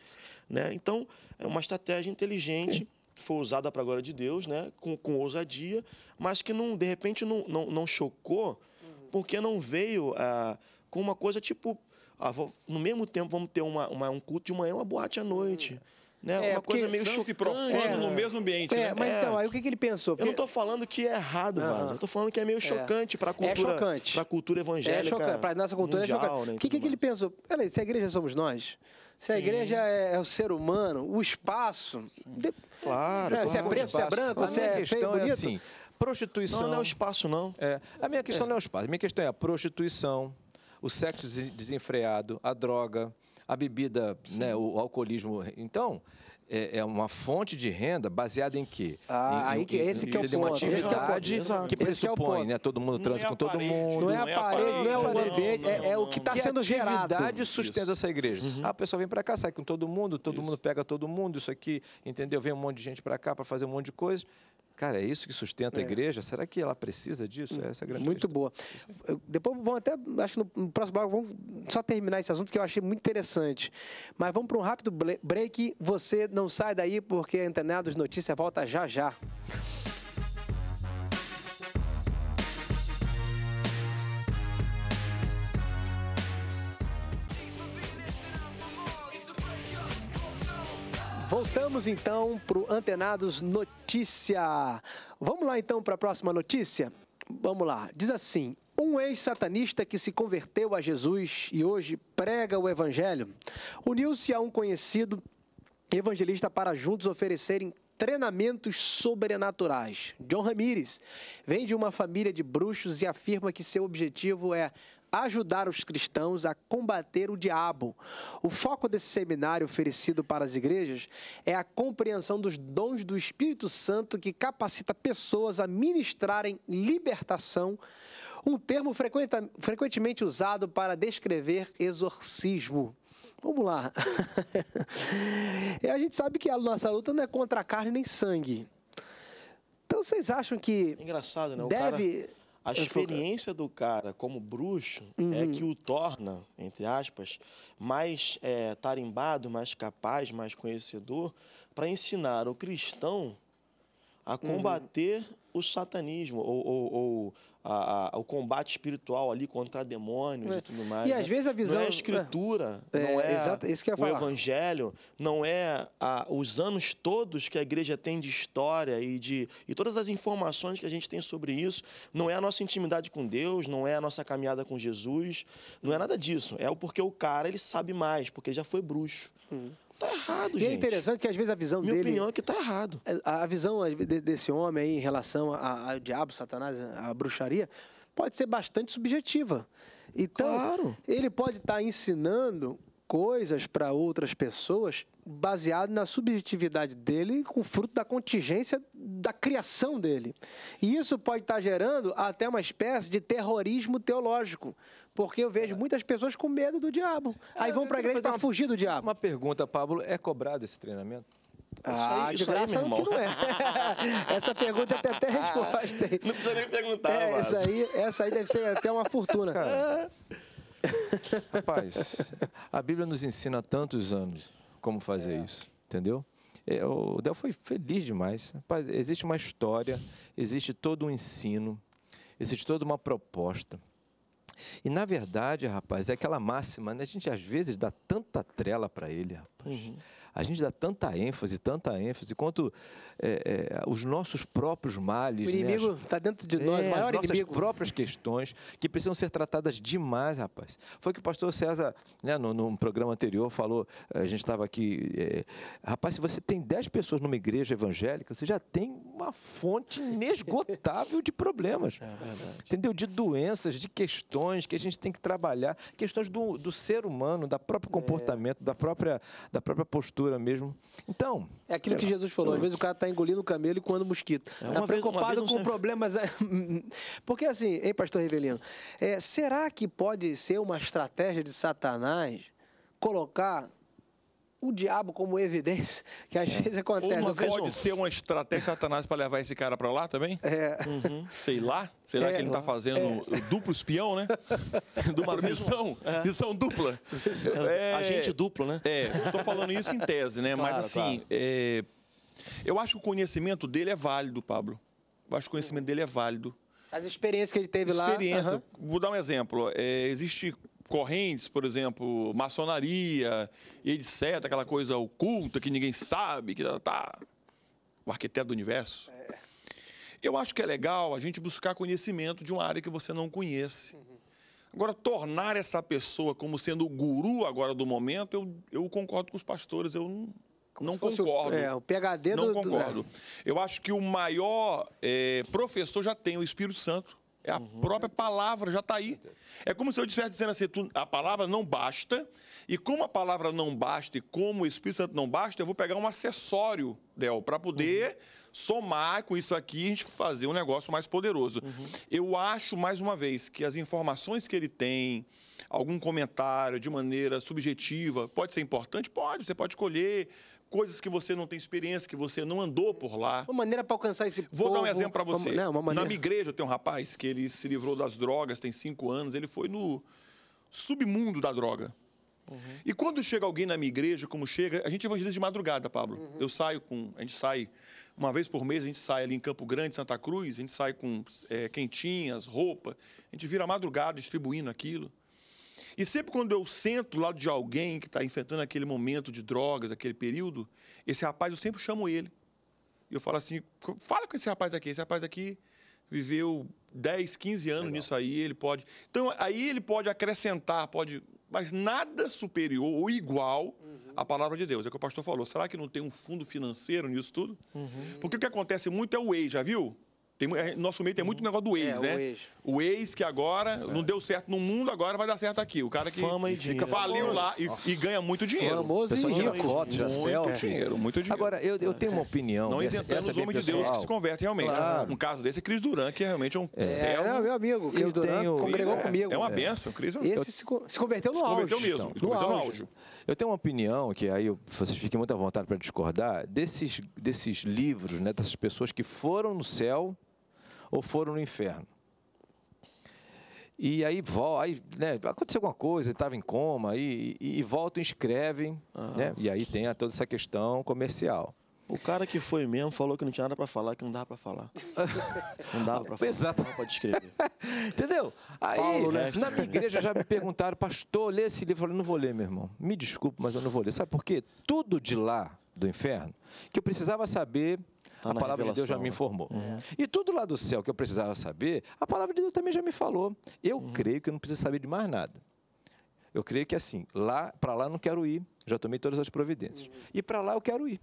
Né? Então, é uma estratégia inteligente foi usada para a glória de Deus, né? Com, com, ousadia, mas que não, de repente não, não, não chocou, uhum. porque não veio ah, com uma coisa tipo. Ah, no mesmo tempo, vamos ter uma, uma, um culto de manhã e uma boate à noite. Uhum. Né? É, uma coisa meio santo chocante. profano é, no né? mesmo ambiente. É, né? mas então, é. aí o que, que ele pensou? Porque... Eu não estou falando que é errado, ah, Vaz. Eu estou falando que é meio é. chocante para é a cultura, é chocante. cultura evangélica. É chocante. Para nossa cultura mundial, é chocante. Né, o que, que, que ele pensou? Peraí, se a igreja somos nós, se a Sim. igreja é, o ser humano, o espaço. De... Claro, né? Se é preto, se é branco, se é questão feio, é assim. Prostituição. Não, não é o espaço, não. É. A minha questão não é o espaço. A minha questão é a prostituição, o sexo desenfreado, a droga, a bebida, né, o alcoolismo. Então, é, é, uma fonte de renda baseada em quê? Ah, em, aí que, em, esse, em, que é ponto, é atividade que é o Exato. que pressupõe, é né? Todo mundo transa é com todo mundo. Não é a parede, não é o ambiente, é, o que está sendo gerado. A atividade sustenta isso. essa igreja. Uhum. Ah, pessoa vem para cá, sai com todo mundo, todo isso. mundo pega todo mundo, isso aqui, entendeu? Vem um monte de gente para cá para fazer um monte de coisa. Cara, é isso que sustenta é. a igreja? Será que ela precisa disso? Hum, é essa grande Muito questão. boa. Depois vamos até, acho que no próximo bloco, vamos só terminar esse assunto que eu achei muito interessante. Mas vamos para um rápido break. Você não sai daí porque a dos Notícias volta já já. Voltamos então para o Antenados Notícia. Vamos lá então para a próxima notícia? Vamos lá. Diz assim: um ex-satanista que se converteu a Jesus e hoje prega o Evangelho uniu-se a um conhecido evangelista para juntos oferecerem treinamentos sobrenaturais. John Ramírez vem de uma família de bruxos e afirma que seu objetivo é ajudar os cristãos a combater o diabo. O foco desse seminário oferecido para as igrejas é a compreensão dos dons do Espírito Santo que capacita pessoas a ministrarem libertação, um termo frequentemente usado para descrever exorcismo. Vamos lá. a gente sabe que a nossa luta não é contra carne nem sangue. Então vocês acham que. Engraçado, né? O deve. Cara a experiência do cara como bruxo é uhum. é que o torna, entre aspas, mais é, tarimbado, mais capaz, mais conhecedor, para ensinar o cristão a uhum. combater uhum. o satanismo ou, ou, ou a, a, o combate espiritual ali contra demônios é. e tudo mais. E né? às vezes a visão. Não é a escritura, é, não é, é exato, isso que o falar. evangelho, não é a, os anos todos que a igreja tem de história e de. e todas as informações que a gente tem sobre isso. Não é a nossa intimidade com Deus, não é a nossa caminhada com Jesus, não é nada disso. É porque o cara ele sabe mais, porque já foi bruxo. Hum. Tá errado, e é gente. E é interessante que às vezes a visão Minha dele. Minha opinião é que tá errado. É, a, visão desse homem aí em relação ao diabo, Satanás, à bruxaria, pode ser bastante subjetiva. Então, claro. ele pode estar tá ensinando coisas para outras pessoas baseado na subjetividade dele com fruto da contingência da criação dele. E isso pode estar gerando até uma espécie de terrorismo teológico, porque eu vejo muitas pessoas com medo do diabo. É, aí vão para a igreja para fugir do diabo. Uma pergunta, Pablo, é cobrado esse treinamento? Ah, isso aí, isso aí, meu irmão. É. Essa pergunta tem até resposta. Aí. Não precisa nem perguntar, é, mas. essa aí, essa aí deve ser até uma fortuna. Cara, rapaz, a Bíblia nos ensina há tantos anos como fazer é. isso, entendeu? É, o Del foi feliz demais. Rapaz, existe uma história, existe todo um ensino, existe toda uma proposta. E na verdade, rapaz, é aquela máxima, né? A gente às vezes dá tanta trela para ele, rapaz. Uhum. A gente dá tanta ênfase, tanta ênfase, quanto é, é, os nossos próprios males. O né? inimigo está né? dentro de nós, é, maior nossas inimigo. próprias questões que precisam ser tratadas demais, rapaz. Foi que o pastor César, né, no, num programa anterior, falou, eh, a gente estava aqui. É, rapaz, se você tem 10 pessoas numa igreja evangélica, você já tem uma fonte inesgotável de problemas. É entendeu? De doenças, de questões que a gente tem que trabalhar, questões do, do ser humano, da próprio é. comportamento, da, própria, da própria postura cultura mesmo. Então. É aquilo que lá. Jesus falou: às vezes o cara está engolindo o camelo e quando mosquito. Está é, tá preocupado vez, com problemas. É, porque assim, hein, pastor Revelino? É, será que pode ser uma estratégia de Satanás colocar o diabo como evidência, que às é. vezes acontece. pode um... ser uma estratégia Satanás para levar esse cara para lá também? É. Uhum. Sei lá. Será é, que ele está fazendo é. duplo espião, né? De uma missão. É. Missão dupla. É, é. Agente duplo, né? É, estou falando isso em tese, né? Claro, Mas assim, claro. eu acho que o conhecimento dele é válido, Pablo. Eu acho que o conhecimento dele é válido. As experiências que ele teve Experiência. lá. Experiência. Uhum. Vou dar um exemplo. existe correntes, por exemplo, maçonaria, etc., aquela coisa oculta que ninguém sabe, que tá o arquiteto do universo. É. Eu acho que é legal a gente buscar conhecimento de uma área que você não conhece. Uhum. Agora, tornar essa pessoa como sendo o guru agora do momento, eu, eu concordo com os pastores, eu não, não concordo. O, é, o PHD não do... Não concordo. É. Eu acho que o maior é, professor já tem o Espírito Santo. É a uhum. própria palavra, já está aí. É como se eu estivesse dizendo assim: tu, a palavra não basta, e como a palavra não basta e como o Espírito Santo não basta, eu vou pegar um acessório, Del, para poder uhum. somar com isso aqui e a gente fazer um negócio mais poderoso. Uhum. Eu acho, mais uma vez, que as informações que ele tem, algum comentário de maneira subjetiva, pode ser importante? Pode, você pode escolher coisas que você não tem experiência, que você não andou por lá. Uma maneira para alcançar esse Vou povo, dar um exemplo para você. Uma, não, uma maneira... Na minha igreja tem um rapaz que ele se livrou das drogas, tem cinco anos, ele foi no submundo da droga. Uhum. E quando chega alguém na minha igreja, como chega, a gente evangeliza de madrugada, Pablo. Uhum. Eu saio com. A gente sai uma vez por mês, a gente sai ali em Campo Grande, Santa Cruz, a gente sai com é, quentinhas, roupa, a gente vira madrugada distribuindo aquilo. E sempre quando eu sento lá de alguém que está enfrentando aquele momento de drogas, aquele período, esse rapaz, eu sempre chamo ele. E eu falo assim: fala com esse rapaz aqui, esse rapaz aqui viveu 10, 15 anos Legal. nisso aí, ele pode. Então, aí ele pode acrescentar, pode. Mas nada superior ou igual uhum. à palavra de Deus. É o que o pastor falou. Será que não tem um fundo financeiro nisso tudo? Uhum. Porque o que acontece muito é o EI, já viu? Tem, é, nosso meio tem muito uhum. negócio do ex, é, né? O ex. o ex. que agora é. não deu certo no mundo, agora vai dar certo aqui. O cara que Fama e fica lá e, e, ganha muito dinheiro. Famoso Pessoal e rico. Foto, muito dinheiro, muito dinheiro. Agora, eu, eu tenho uma opinião. Não essa, isentando essa os homens de Deus que se convertem realmente. Claro. Um, caso desse é Cris Duran, que realmente é um é. céu. É, meu amigo, Cris Duran congregou é, comigo. É uma é. benção, Cris. é eu... se, se, converteu no se auge. Converteu mesmo, então. se converteu no, no auge. Eu tenho uma opinião, que aí vocês fiquem muito à vontade para discordar, desses, desses livros, né, dessas pessoas que foram no céu ou foram no inferno. E aí, aí né, aconteceu alguma coisa, estava em coma, e, e, e voltam e escrevem. Ah. Né? E aí tem toda essa questão comercial. O cara que foi mesmo falou que não tinha nada para falar, que não dava para falar. Não dava para falar. Exato. Não Entendeu? Aí, Paulo, né? na minha igreja já me perguntaram, pastor, lê esse livro. Eu falei, não vou ler, meu irmão. Me desculpe, mas eu não vou ler. Sabe por quê? Tudo de lá, do inferno, que eu precisava saber Tá a palavra de Deus já me né? informou. É. E tudo lá do céu que eu precisava saber, a palavra de Deus também já me falou. Eu uhum. creio que eu não preciso saber de mais nada. Eu creio que assim, lá para lá não quero ir, já tomei todas as providências. Uhum. E para lá eu quero ir.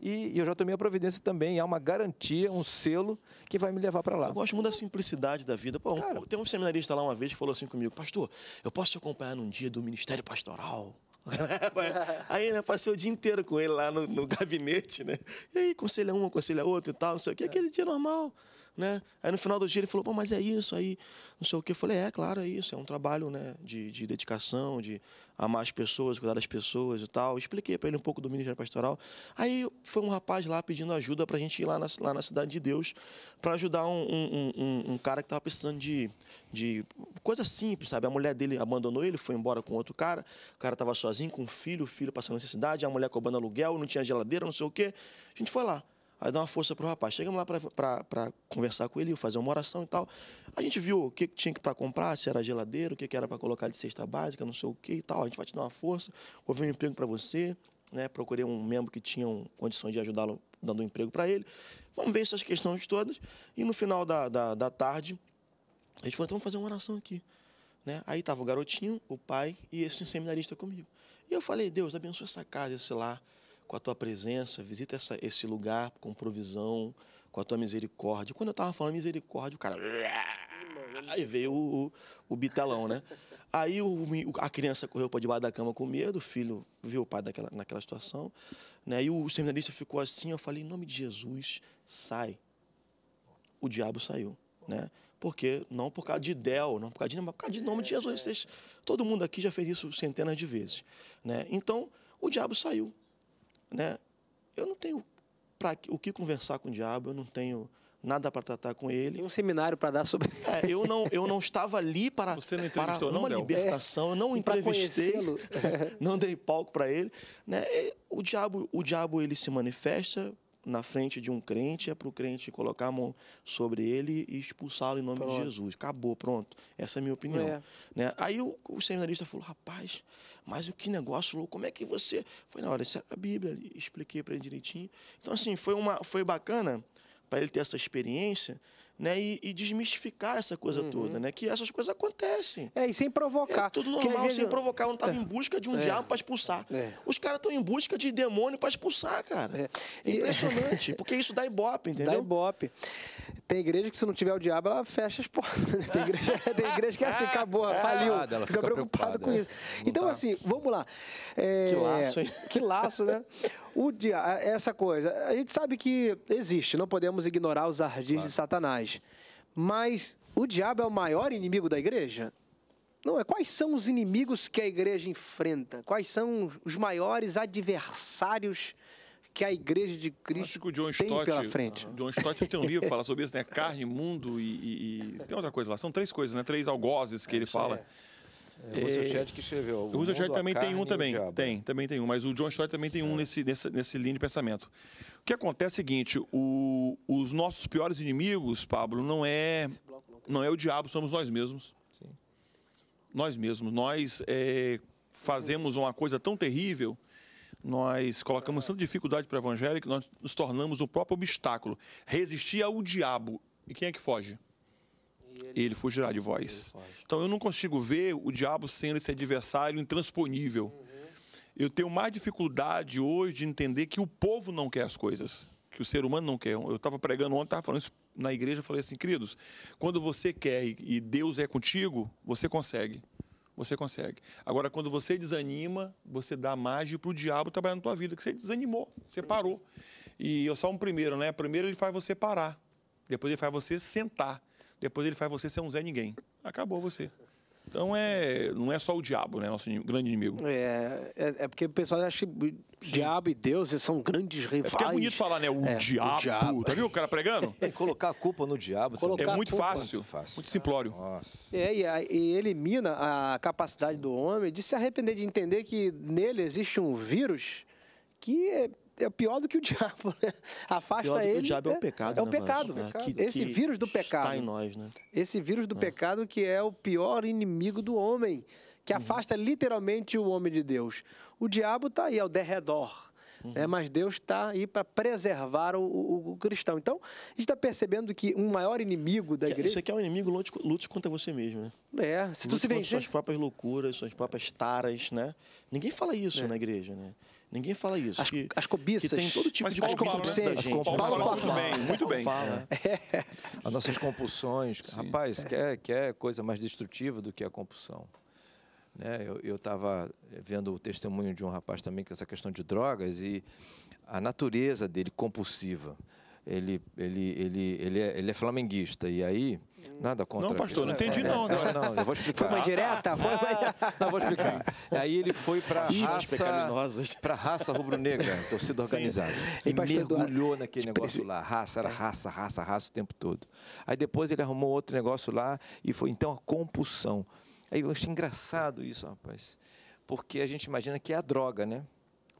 E, e eu já tomei a providência também, há uma garantia, um selo que vai me levar para lá. Eu gosto muito da simplicidade da vida. Pô, Cara, um, tem um seminarista lá uma vez que falou assim comigo, pastor, eu posso te acompanhar num dia do ministério pastoral? aí, né, passei o dia inteiro com ele lá no, no gabinete, né? E aí, conselha um, conselha outro e tal, não sei o quê. Aquele dia normal. Né? Aí no final do dia ele falou, mas é isso aí, não sei o que. Eu falei, é, claro, é isso, é um trabalho né, de, de dedicação, de amar as pessoas, cuidar das pessoas e tal. Eu expliquei para ele um pouco do Ministério Pastoral. Aí foi um rapaz lá pedindo ajuda para a gente ir lá na, lá na Cidade de Deus para ajudar um, um, um, um, cara que estava precisando de, de coisa simples, sabe? A mulher dele abandonou ele, foi embora com outro cara, o cara estava sozinho, com um filho, o filho passando necessidade, a mulher cobrando aluguel, não tinha geladeira, não sei o que. A gente foi lá. Aí dá uma força pro rapaz. Chegamos lá para conversar com ele, fazer uma oração e tal. A gente viu o que, que tinha para comprar, se era geladeira, o que, que era para colocar de cesta básica, não sei o que e tal. A gente vai te dar uma força, houve um emprego para você. Né? Procurei um membro que tinha um, condições de ajudá-lo, dando um emprego para ele. Vamos ver essas questões todas. E no final da, da, da tarde, a gente falou, então vamos fazer uma oração aqui. Né? Aí tava o garotinho, o pai e esse seminarista comigo. E eu falei, Deus, abençoa essa casa, esse lar com a tua presença, visita essa, esse lugar com provisão, com a tua misericórdia. Quando eu estava falando misericórdia, o cara. Aí veio o, o bitalão, né? Aí o, a criança correu para debaixo da cama com medo, o filho viu o pai daquela, naquela situação, né? E o seminarista ficou assim, eu falei, em nome de Jesus, sai. O diabo saiu, né? Porque não por causa de Del, não por causa de mas por causa de nome de Jesus. É, é, é. Vocês, todo mundo aqui já fez isso centenas de vezes, né? Então, o diabo saiu né? Eu não tenho para o que conversar com o diabo, eu não tenho nada para tratar com ele. Tem um seminário para dar sobre. É, eu não eu não estava ali para para uma não, libertação, é, eu não entrevistei, não dei palco para ele, né? O diabo o diabo ele se manifesta na frente de um crente é para o crente colocar a mão sobre ele e expulsá-lo em nome pronto. de Jesus. Acabou, pronto. Essa é a minha opinião. É. Né? Aí o, o, seminarista falou, rapaz, mas o que negócio louco, como é que você... Foi na hora, essa é a Bíblia, expliquei para ele direitinho. Então, assim, foi, uma, foi bacana para ele ter essa experiência, né? E, e, desmistificar essa coisa uhum. toda, né? Que essas coisas acontecem. É, e sem provocar. É tudo normal, sem provocar. Eu não estava é. em busca de um é. diabo para expulsar. É. Os caras estão em busca de demônio para expulsar, cara. É, é impressionante, porque isso dá ibope, entendeu? Dá ibope. Tem igreja que se não tiver o diabo, ela fecha as portas. Né? Tem igreja, tem igreja que é assim, acabou, é. faliu. Ela fica, fica preocupada, com é. isso. Então, tá... assim, vamos lá. que laço, hein? Que laço, né? o dia, essa coisa. A gente sabe que existe, não podemos ignorar os ardis claro. de Satanás. Mas o diabo é o maior inimigo da igreja? Não, é quais são os inimigos que a igreja enfrenta? Quais são os maiores adversários que a igreja de Cristo Acho que o John tem Stott, pela frente? Uh John Stott tem um livro que fala sobre isso, né? Carne, mundo e, e, Tem outra coisa lá. São três coisas, né? Três algozes que é, ele fala. É. É, o Russell Chat é, que escreveu. O, Russell também tem um também. Tem, também tem um. Mas o John Stott também tem um é. nesse, nesse, nesse linha de pensamento. O que acontece é o seguinte: o, os nossos piores inimigos, Pablo, não é não, é o diabo, somos nós mesmos. Sim. Nós mesmos. Nós é, fazemos uma coisa tão terrível, nós colocamos tanta dificuldade para o evangelho que nós nos tornamos o próprio obstáculo. Resistir ao diabo. E quem é que foge? Ele, ele fugirá de vós. Então eu não consigo ver o diabo sendo esse adversário intransponível. Uhum eu tenho mais dificuldade hoje de entender que o povo não quer as coisas, que o ser humano não quer. Eu estava pregando ontem, estava falando isso na igreja, eu falei assim, queridos, quando você quer e Deus é contigo, você consegue. Você consegue. Agora, quando você desanima, você dá margem para o diabo trabalhar na tua vida, que você desanimou, você parou. E eu só um primeiro, né? Primeiro ele faz você parar, depois ele faz você sentar, depois ele faz você ser um Zé Ninguém. Acabou você. Então é, não é só o diabo, né? Nosso grande inimigo. É, é, é porque o pessoal acha que diabo e Deus são grandes rivais. É porque é bonito falar, né? O, é, diabo. o diabo. Tá viu o cara pregando? É, colocar a culpa no diabo. Colocar é muito fácil, muito fácil. Muito simplório. Ah, é, e, e, elimina a capacidade do homem de se arrepender, de entender que nele existe um vírus que é é pior do que o diabo, né? Afasta pior do ele. Que o diabo é, é o né? pecado. É o né, ah, pecado. Que, esse que vírus do pecado. Está em nós, né? Esse vírus do é. pecado que é o pior inimigo do homem, que uhum. afasta literalmente o homem de Deus. O diabo está aí, ao derredor. Né? Uhum. Né? Mas Deus está aí para preservar o, o, o, cristão. Então, a gente está percebendo que um maior inimigo da que, é, igreja. Isso aqui é um inimigo, lute, lute contra você mesmo, né? É, se lute tu se vencer. suas próprias loucuras, suas próprias taras, né? Ninguém fala isso é. na igreja, né? Ninguém fala isso. As, que, as cobiças. Que tem todo tipo Mas de cobiça. Né? As compulsões. Paulo muito bem, muito bem. Fala. É. As nossas compulsões. Sim. Rapaz, é. quer, quer é coisa mais destrutiva do que a compulsão. Né? Eu estava vendo o testemunho de um rapaz também com essa questão de drogas e a natureza dele compulsiva ele, ele, ele, ele, é, ele é flamenguista. E aí, nada contra. Não, pastor, não né? entendi não. É, não, né? não, eu vou explicar. Foi uma direta? Foi uma... Ah, não, vou explicar. aí ele foi para raça, para raça rubro-negra, torcida organizada. E mergulhou naquele tipo, negócio lá, raça, era é. raça, raça, raça o tempo todo. Aí depois ele arrumou outro negócio lá e foi então a compulsão. Aí eu achei engraçado isso, rapaz, porque a gente imagina que é a droga, né?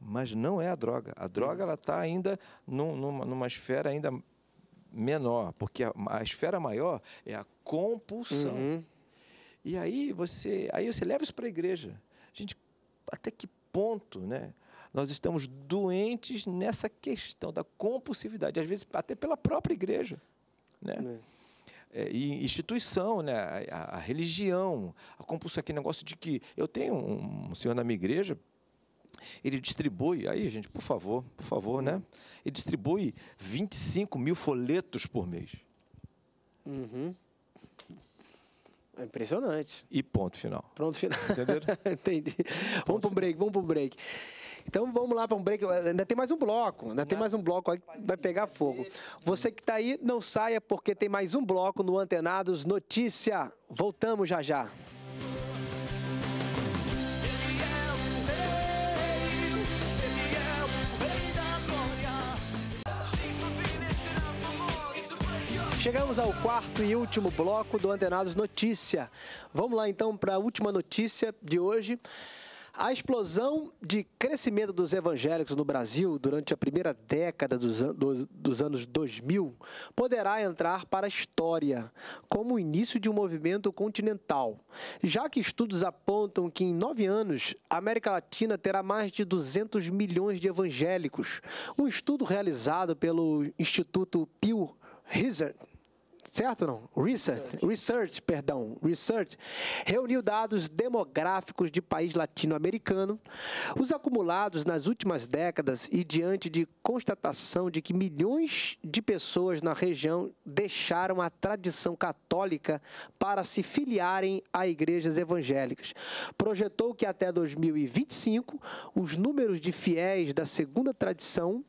mas não é a droga. A droga ela está ainda num, numa, numa esfera ainda menor, porque a, a esfera maior é a compulsão. Uhum. E aí você, aí você leva isso para a igreja. Gente, até que ponto, né? Nós estamos doentes nessa questão da compulsividade, às vezes até pela própria igreja, né? É. é, e instituição, né? A, a, a, religião, a compulsão, aquele negócio de que eu tenho um, um senhor na minha igreja, ele distribui, aí gente, por favor, por favor, né? Ele distribui 25 mil folhetos por mês. Uhum. É impressionante. E ponto final. Pronto final. Entendeu? Entendi. Ponto vamos para o break, vamos para o break. Então vamos lá para um break. Ainda tem mais um bloco, ainda tem né? mais um bloco aí que vai pegar fogo. Você que está aí, não saia porque tem mais um bloco no Antenados Notícia. Voltamos já já. Chegamos ao quarto e último bloco do Antenados Notícia. Vamos lá então para a última notícia de hoje. A explosão de crescimento dos evangélicos no Brasil durante a primeira década dos, an dos, dos, anos 2000 poderá entrar para a história como o início de um movimento continental, já que estudos apontam que em nove anos a América Latina terá mais de 200 milhões de evangélicos. Um estudo realizado pelo Instituto Pew Research certo não? Research, research, research, perdão, research, reuniu dados demográficos de país latino-americano, os acumulados nas últimas décadas e diante de constatação de que milhões de pessoas na região deixaram a tradição católica para se filiarem a igrejas evangélicas. Projetou que até 2025 os números de fiéis da segunda tradição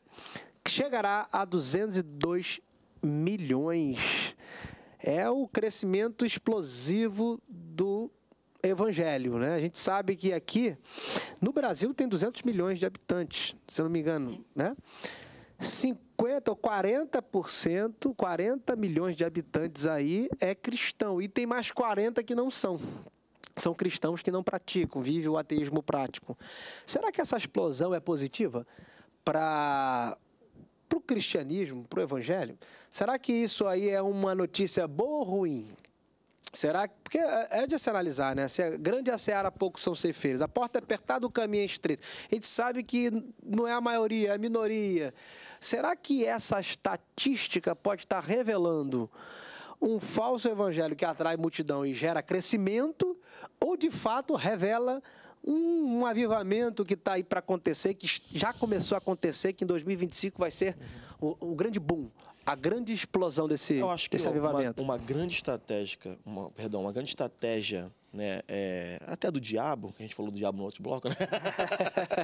chegará a 202 milhões é o crescimento explosivo do evangelho, né? A gente sabe que aqui no Brasil tem 200 milhões de habitantes, se eu não me engano, né? 50 ou 40%, 40 milhões de habitantes aí é cristão e tem mais 40 que não são. São cristãos que não praticam, vivem o ateísmo prático. Será que essa explosão é positiva para para o cristianismo, para o evangelho? Será que isso aí é uma notícia boa ou ruim? Será que. Porque é, é de se analisar, né? Se é grande a seara, poucos são ceifeiros. A porta é apertada, o caminho é estreito. A gente sabe que não é a maioria, é a minoria. Será que essa estatística pode estar revelando um falso evangelho que atrai multidão e gera crescimento? Ou de fato revela um, um avivamento que está aí para acontecer, que já começou a acontecer, que em 2025 vai ser o, o grande boom, a grande explosão desse, Eu acho que desse avivamento. Uma, uma grande estratégia, uma, perdão, uma grande estratégia né, é, até do diabo, que a gente falou do diabo no outro bloco, né?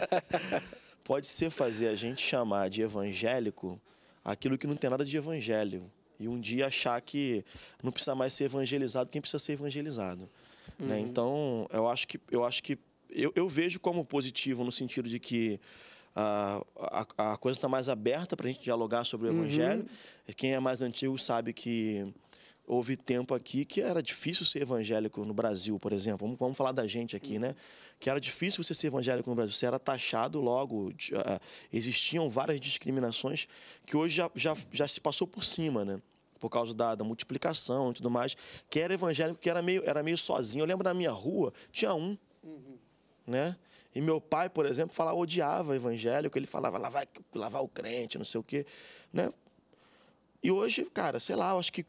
Pode ser fazer a gente chamar de evangélico aquilo que não tem nada de evangelho. E um dia achar que não precisa mais ser evangelizado quem precisa ser evangelizado. Né? Uhum. Né? Então, eu acho que, eu acho que eu, eu vejo como positivo no sentido de que ah, a, a, a coisa está mais aberta para a gente dialogar sobre o uhum. evangelho. Quem é mais antigo sabe que houve tempo aqui que era difícil ser evangélico no Brasil, por exemplo. Vamos, vamos, falar da gente aqui, né? Que era difícil você ser evangélico no Brasil. Você era taxado logo. De, uh, existiam várias discriminações que hoje já, já, já se passou por cima, né? Por causa da, da multiplicação e tudo mais. Que era evangélico, que era meio, era meio sozinho. Eu lembro na minha rua, tinha um né? E meu pai, por exemplo, falava, odiava evangélico, ele falava, lá vai lavar o crente, não sei o quê, né? E hoje, cara, sei lá, eu acho que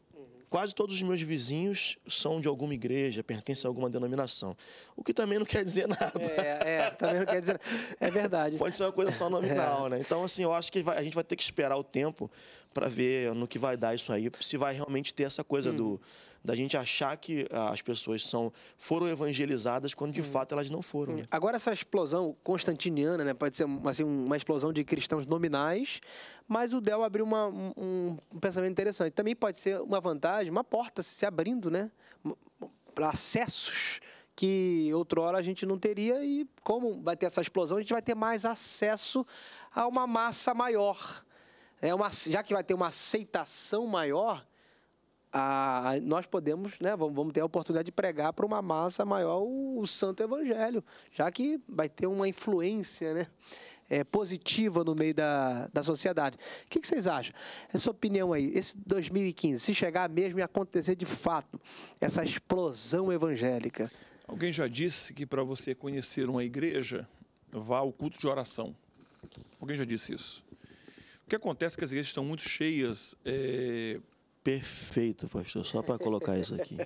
quase todos os meus vizinhos são de alguma igreja, pertencem a alguma denominação. O que também não quer dizer nada. É, é também não quer dizer É verdade. Pode ser uma coisa só nominal, é. né? Então, assim, eu acho que vai, a gente vai ter que esperar o tempo para ver no que vai dar isso aí, se vai realmente ter essa coisa hum. do da gente achar que ah, as pessoas são, foram evangelizadas quando de hum. fato elas não foram. Hum. Né? Agora, essa explosão constantiniana, né, pode ser assim, uma explosão de cristãos nominais, mas o Del abriu uma, um, um pensamento interessante. Também pode ser uma vantagem, uma porta se abrindo, né? Acessos que outrora a gente não teria e como vai ter essa explosão, a gente vai ter mais acesso a uma massa maior. É uma, já que vai ter uma aceitação maior, a, nós podemos, né, vamos, vamos, ter a oportunidade de pregar para uma massa maior o, o, Santo Evangelho, já que vai ter uma influência né, é, positiva no meio da, da sociedade. O que, que, vocês acham? Essa opinião aí, esse 2015, se chegar mesmo e acontecer de fato essa explosão evangélica. Alguém já disse que para você conhecer uma igreja, vá ao culto de oração. Alguém já disse isso? O que acontece é que as igrejas estão muito cheias. É Perfeito, pastor. Só para colocar isso aqui.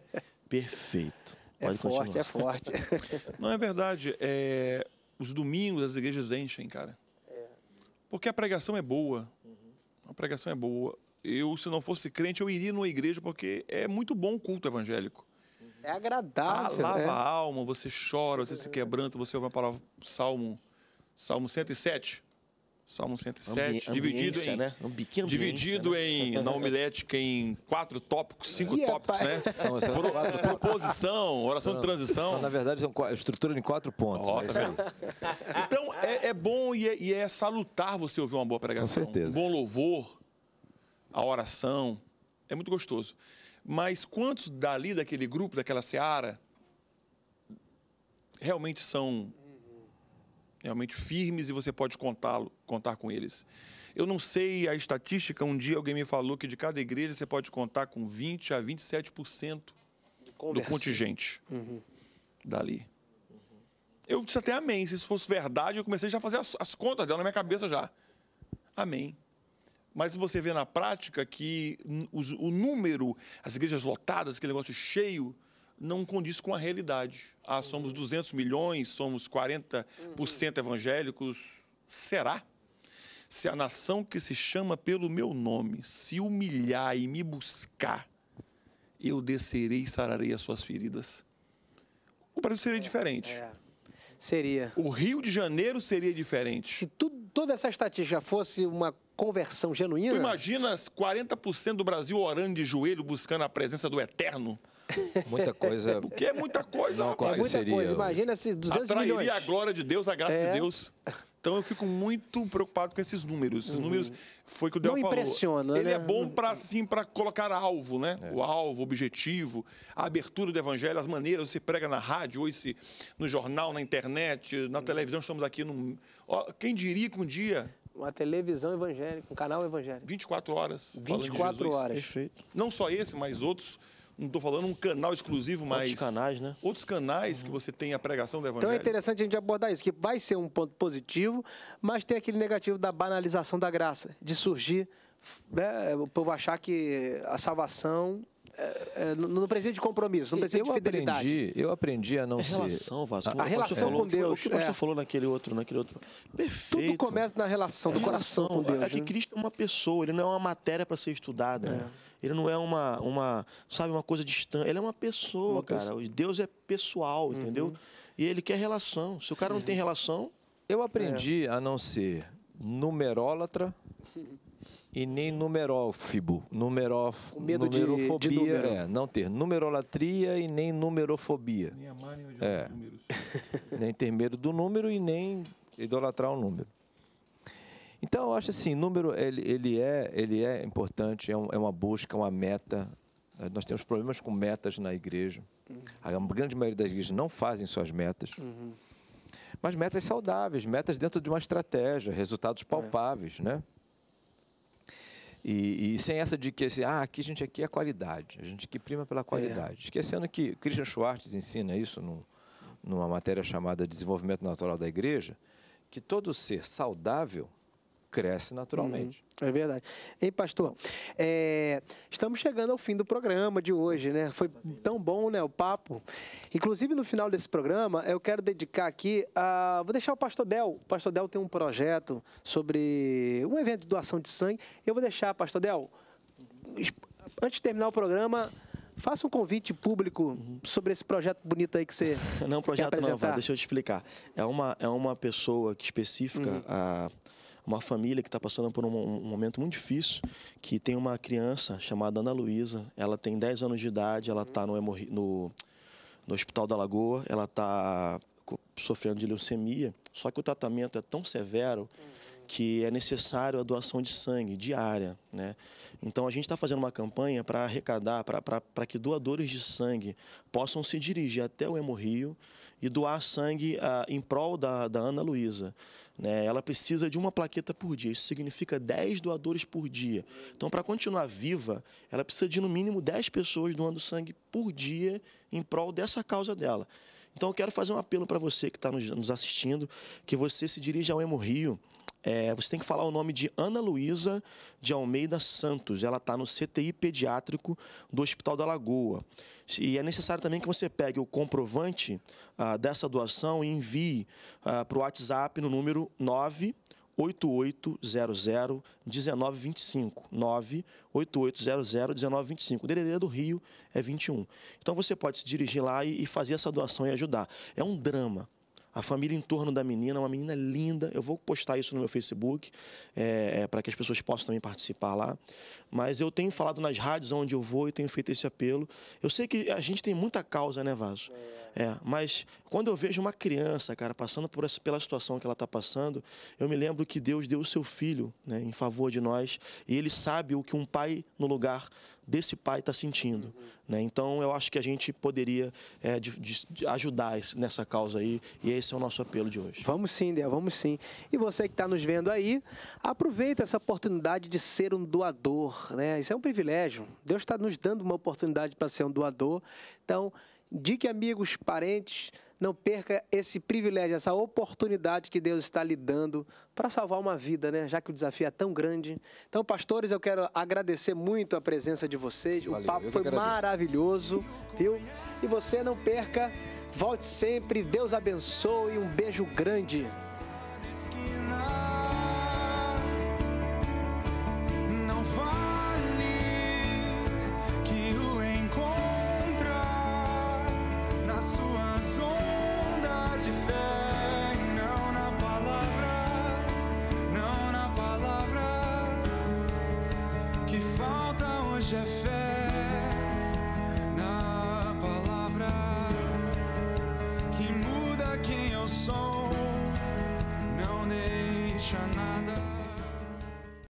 Perfeito. É Pode é continuar. forte, é forte. Não é verdade. É... Os domingos as igrejas enchem, cara. É. Porque a pregação é boa. Uhum. A pregação é boa. Eu, se não fosse crente, eu iria numa igreja porque é muito bom o culto evangélico. É agradável. Ah, lava né? a alma, você chora, você se quebranta, você ouve a palavra Salmo, Salmo 107. Salmo 107, Ambi dividido em, né? Ambi dividido né? em na homilética em quatro tópicos, cinco yeah, tópicos, pai. né? São, são Pro, quatro... Proposição, oração de transição. na verdade, são estrutura em quatro pontos. Oh, é tá então, é, é bom e é, e é, salutar você ouvir uma boa pregação. Com certeza. Um bom louvor, a oração, é muito gostoso. Mas quantos dali, daquele grupo, daquela seara, realmente são realmente firmes e você pode contá-lo, contar com eles. Eu não sei a estatística, um dia alguém me falou que de cada igreja você pode contar com 20 a 27% do contingente uhum. dali. Eu disse até amém. Se isso fosse verdade, eu comecei já a fazer as, as contas dela na minha cabeça já. Amém. Mas você vê na prática que os, o número, as igrejas lotadas, aquele negócio cheio, não condiz com a realidade. Ah, somos 200 uhum. milhões, somos 40% uhum. evangélicos. Será? Se a nação que se chama pelo meu nome se humilhar e me buscar, eu descerei e sararei as suas feridas. O Brasil seria é, diferente. É. Seria. O Rio de Janeiro seria diferente. Se tu, toda essa estatística fosse uma conversão genuína. Tu imaginas 40% do Brasil orando de joelho, buscando a presença do Eterno? Muita coisa. É porque é muita coisa, não, rapaz. É muita coisa. Imagina esses 200 Atrairia milhões. a glória de Deus, a graça é. de Deus. Então eu fico muito preocupado com esses números. Esses uhum. números foi que o Del Não falou. impressiona, Ele né? é bom para sim, para colocar alvo, né? É. O alvo, o objetivo, a abertura do evangelho, as maneiras, se prega na rádio, ou se, no jornal, na internet, na uhum. televisão, estamos aqui no ó, quem diria que um dia uma televisão evangélica, um canal evangélico. 24 horas. 24 horas. Perfeito. Não só esse, mas outros não estou falando um canal exclusivo, mas. Outros canais, né? Outros canais uhum. que você tem a pregação do Evangelho. Então é interessante a gente abordar isso, que vai ser um ponto positivo, mas tem aquele negativo da banalização da graça, de surgir, né, o povo achar que a salvação é, é não precisa de compromisso, não precisa eu de fidelidade. Aprendi, eu aprendi a não é ser. Relação, Vasco, a, ah, a relação falou, com Deus. O que o pastor é. falou naquele outro, naquele outro. Perfeito. Tudo começa na relação, do é coração com Deus. É que né? Cristo é uma pessoa, ele não é uma matéria para ser estudada. Né? Ele não é uma, uma sabe, uma coisa distante. Ele é uma pessoa, uma cara. Pessoa. Deus é pessoal, uhum. entendeu? E ele quer relação. Se o cara não tem uhum. relação. Eu aprendi é. a não ser numerólatra e nem numerófibo. Numerof, Com medo numerofobia. De, de número. é, não ter numerolatria e nem numerofobia. Nem amar nem odiar é. números. nem ter medo do número e nem idolatrar o número. Então, eu acho assim, número, ele, ele, é, ele é importante, é, um, é uma busca, uma meta. Eh, nós temos problemas com metas na igreja. Uhum. A grande maioria das igrejas não fazem suas metas. Uhum. Mas metas saudáveis, metas dentro de uma estratégia, resultados é. palpáveis, é. né? E, e, sem essa de que, assim, ah, aqui a gente aqui é qualidade, a gente aqui prima pela qualidade. É. Esquecendo que Christian Schwartz ensina isso num, numa matéria chamada Desenvolvimento Natural da Igreja, que todo ser saudável cresce naturalmente. Uhum, é verdade. Ei, pastor, é, estamos chegando ao fim do programa de hoje, né? Foi tão bom, né, o papo. Inclusive, no final desse programa, eu quero dedicar aqui a... Vou deixar o pastor Del. O pastor Del tem um projeto sobre um evento de doação de sangue. Eu vou deixar, pastor Del, antes de terminar o programa... Faça um convite público sobre esse projeto bonito aí que você. Não, projeto não, vá deixa eu te explicar. É uma, é uma pessoa específica, uhum. a uma família que está passando por um, um, momento muito difícil, que tem uma criança chamada Ana Luísa, ela tem 10 anos de idade, ela está no, no, no Hospital da Lagoa, ela está sofrendo de leucemia, só que o tratamento é tão severo que é necessário a doação de sangue diária. Né? Então, a gente está fazendo uma campanha para arrecadar, para que doadores de sangue possam se dirigir até o Hemorrio e doar sangue a, ah, em prol da, da Ana Luísa. Né? Ela precisa de uma plaqueta por dia, isso significa 10 doadores por dia. Então, para continuar viva, ela precisa de no mínimo 10 pessoas doando sangue por dia em prol dessa causa dela. Então, eu quero fazer um apelo para você que está nos, nos assistindo, que você se dirija ao Emo Rio é, você tem que falar o nome de Ana Luísa de Almeida Santos. Ela está no CTI pediátrico do Hospital da Lagoa. E é necessário também que você pegue o comprovante ah, dessa doação e envie ah, para o WhatsApp no número 9. 8800-1925. 98800-1925. O DDD do Rio é 21. Então você pode se dirigir lá e fazer essa doação e ajudar. É um drama. A família em torno da menina, uma menina linda. Eu vou postar isso no meu Facebook é, é para que as pessoas possam também participar lá. Mas eu tenho falado nas rádios onde eu vou e tenho feito esse apelo. Eu sei que a gente tem muita causa, né, Vaso? É, é mas quando eu vejo uma criança, cara, passando por essa, pela situação que ela está passando, eu me lembro que Deus deu o seu filho né, em favor de nós e ele sabe o que um pai no lugar desse pai está sentindo. Uhum. Né? Então, eu acho que a gente poderia é, de, de ajudar esse, nessa causa aí, e esse é o nosso apelo de hoje. Vamos sim, Dea, vamos sim. E você que está nos vendo aí, aproveita essa oportunidade de ser um doador. Né? Isso é um privilégio. Deus está nos dando uma oportunidade para ser um doador. Então, indique amigos, parentes, não perca esse privilégio, essa oportunidade que Deus está lhe dando para salvar uma vida, né? Já que o desafio é tão grande. Então, pastores, eu quero agradecer muito a presença de vocês. Valeu, o papo foi maravilhoso, viu? E você não perca, volte sempre. Deus abençoe. Um beijo grande.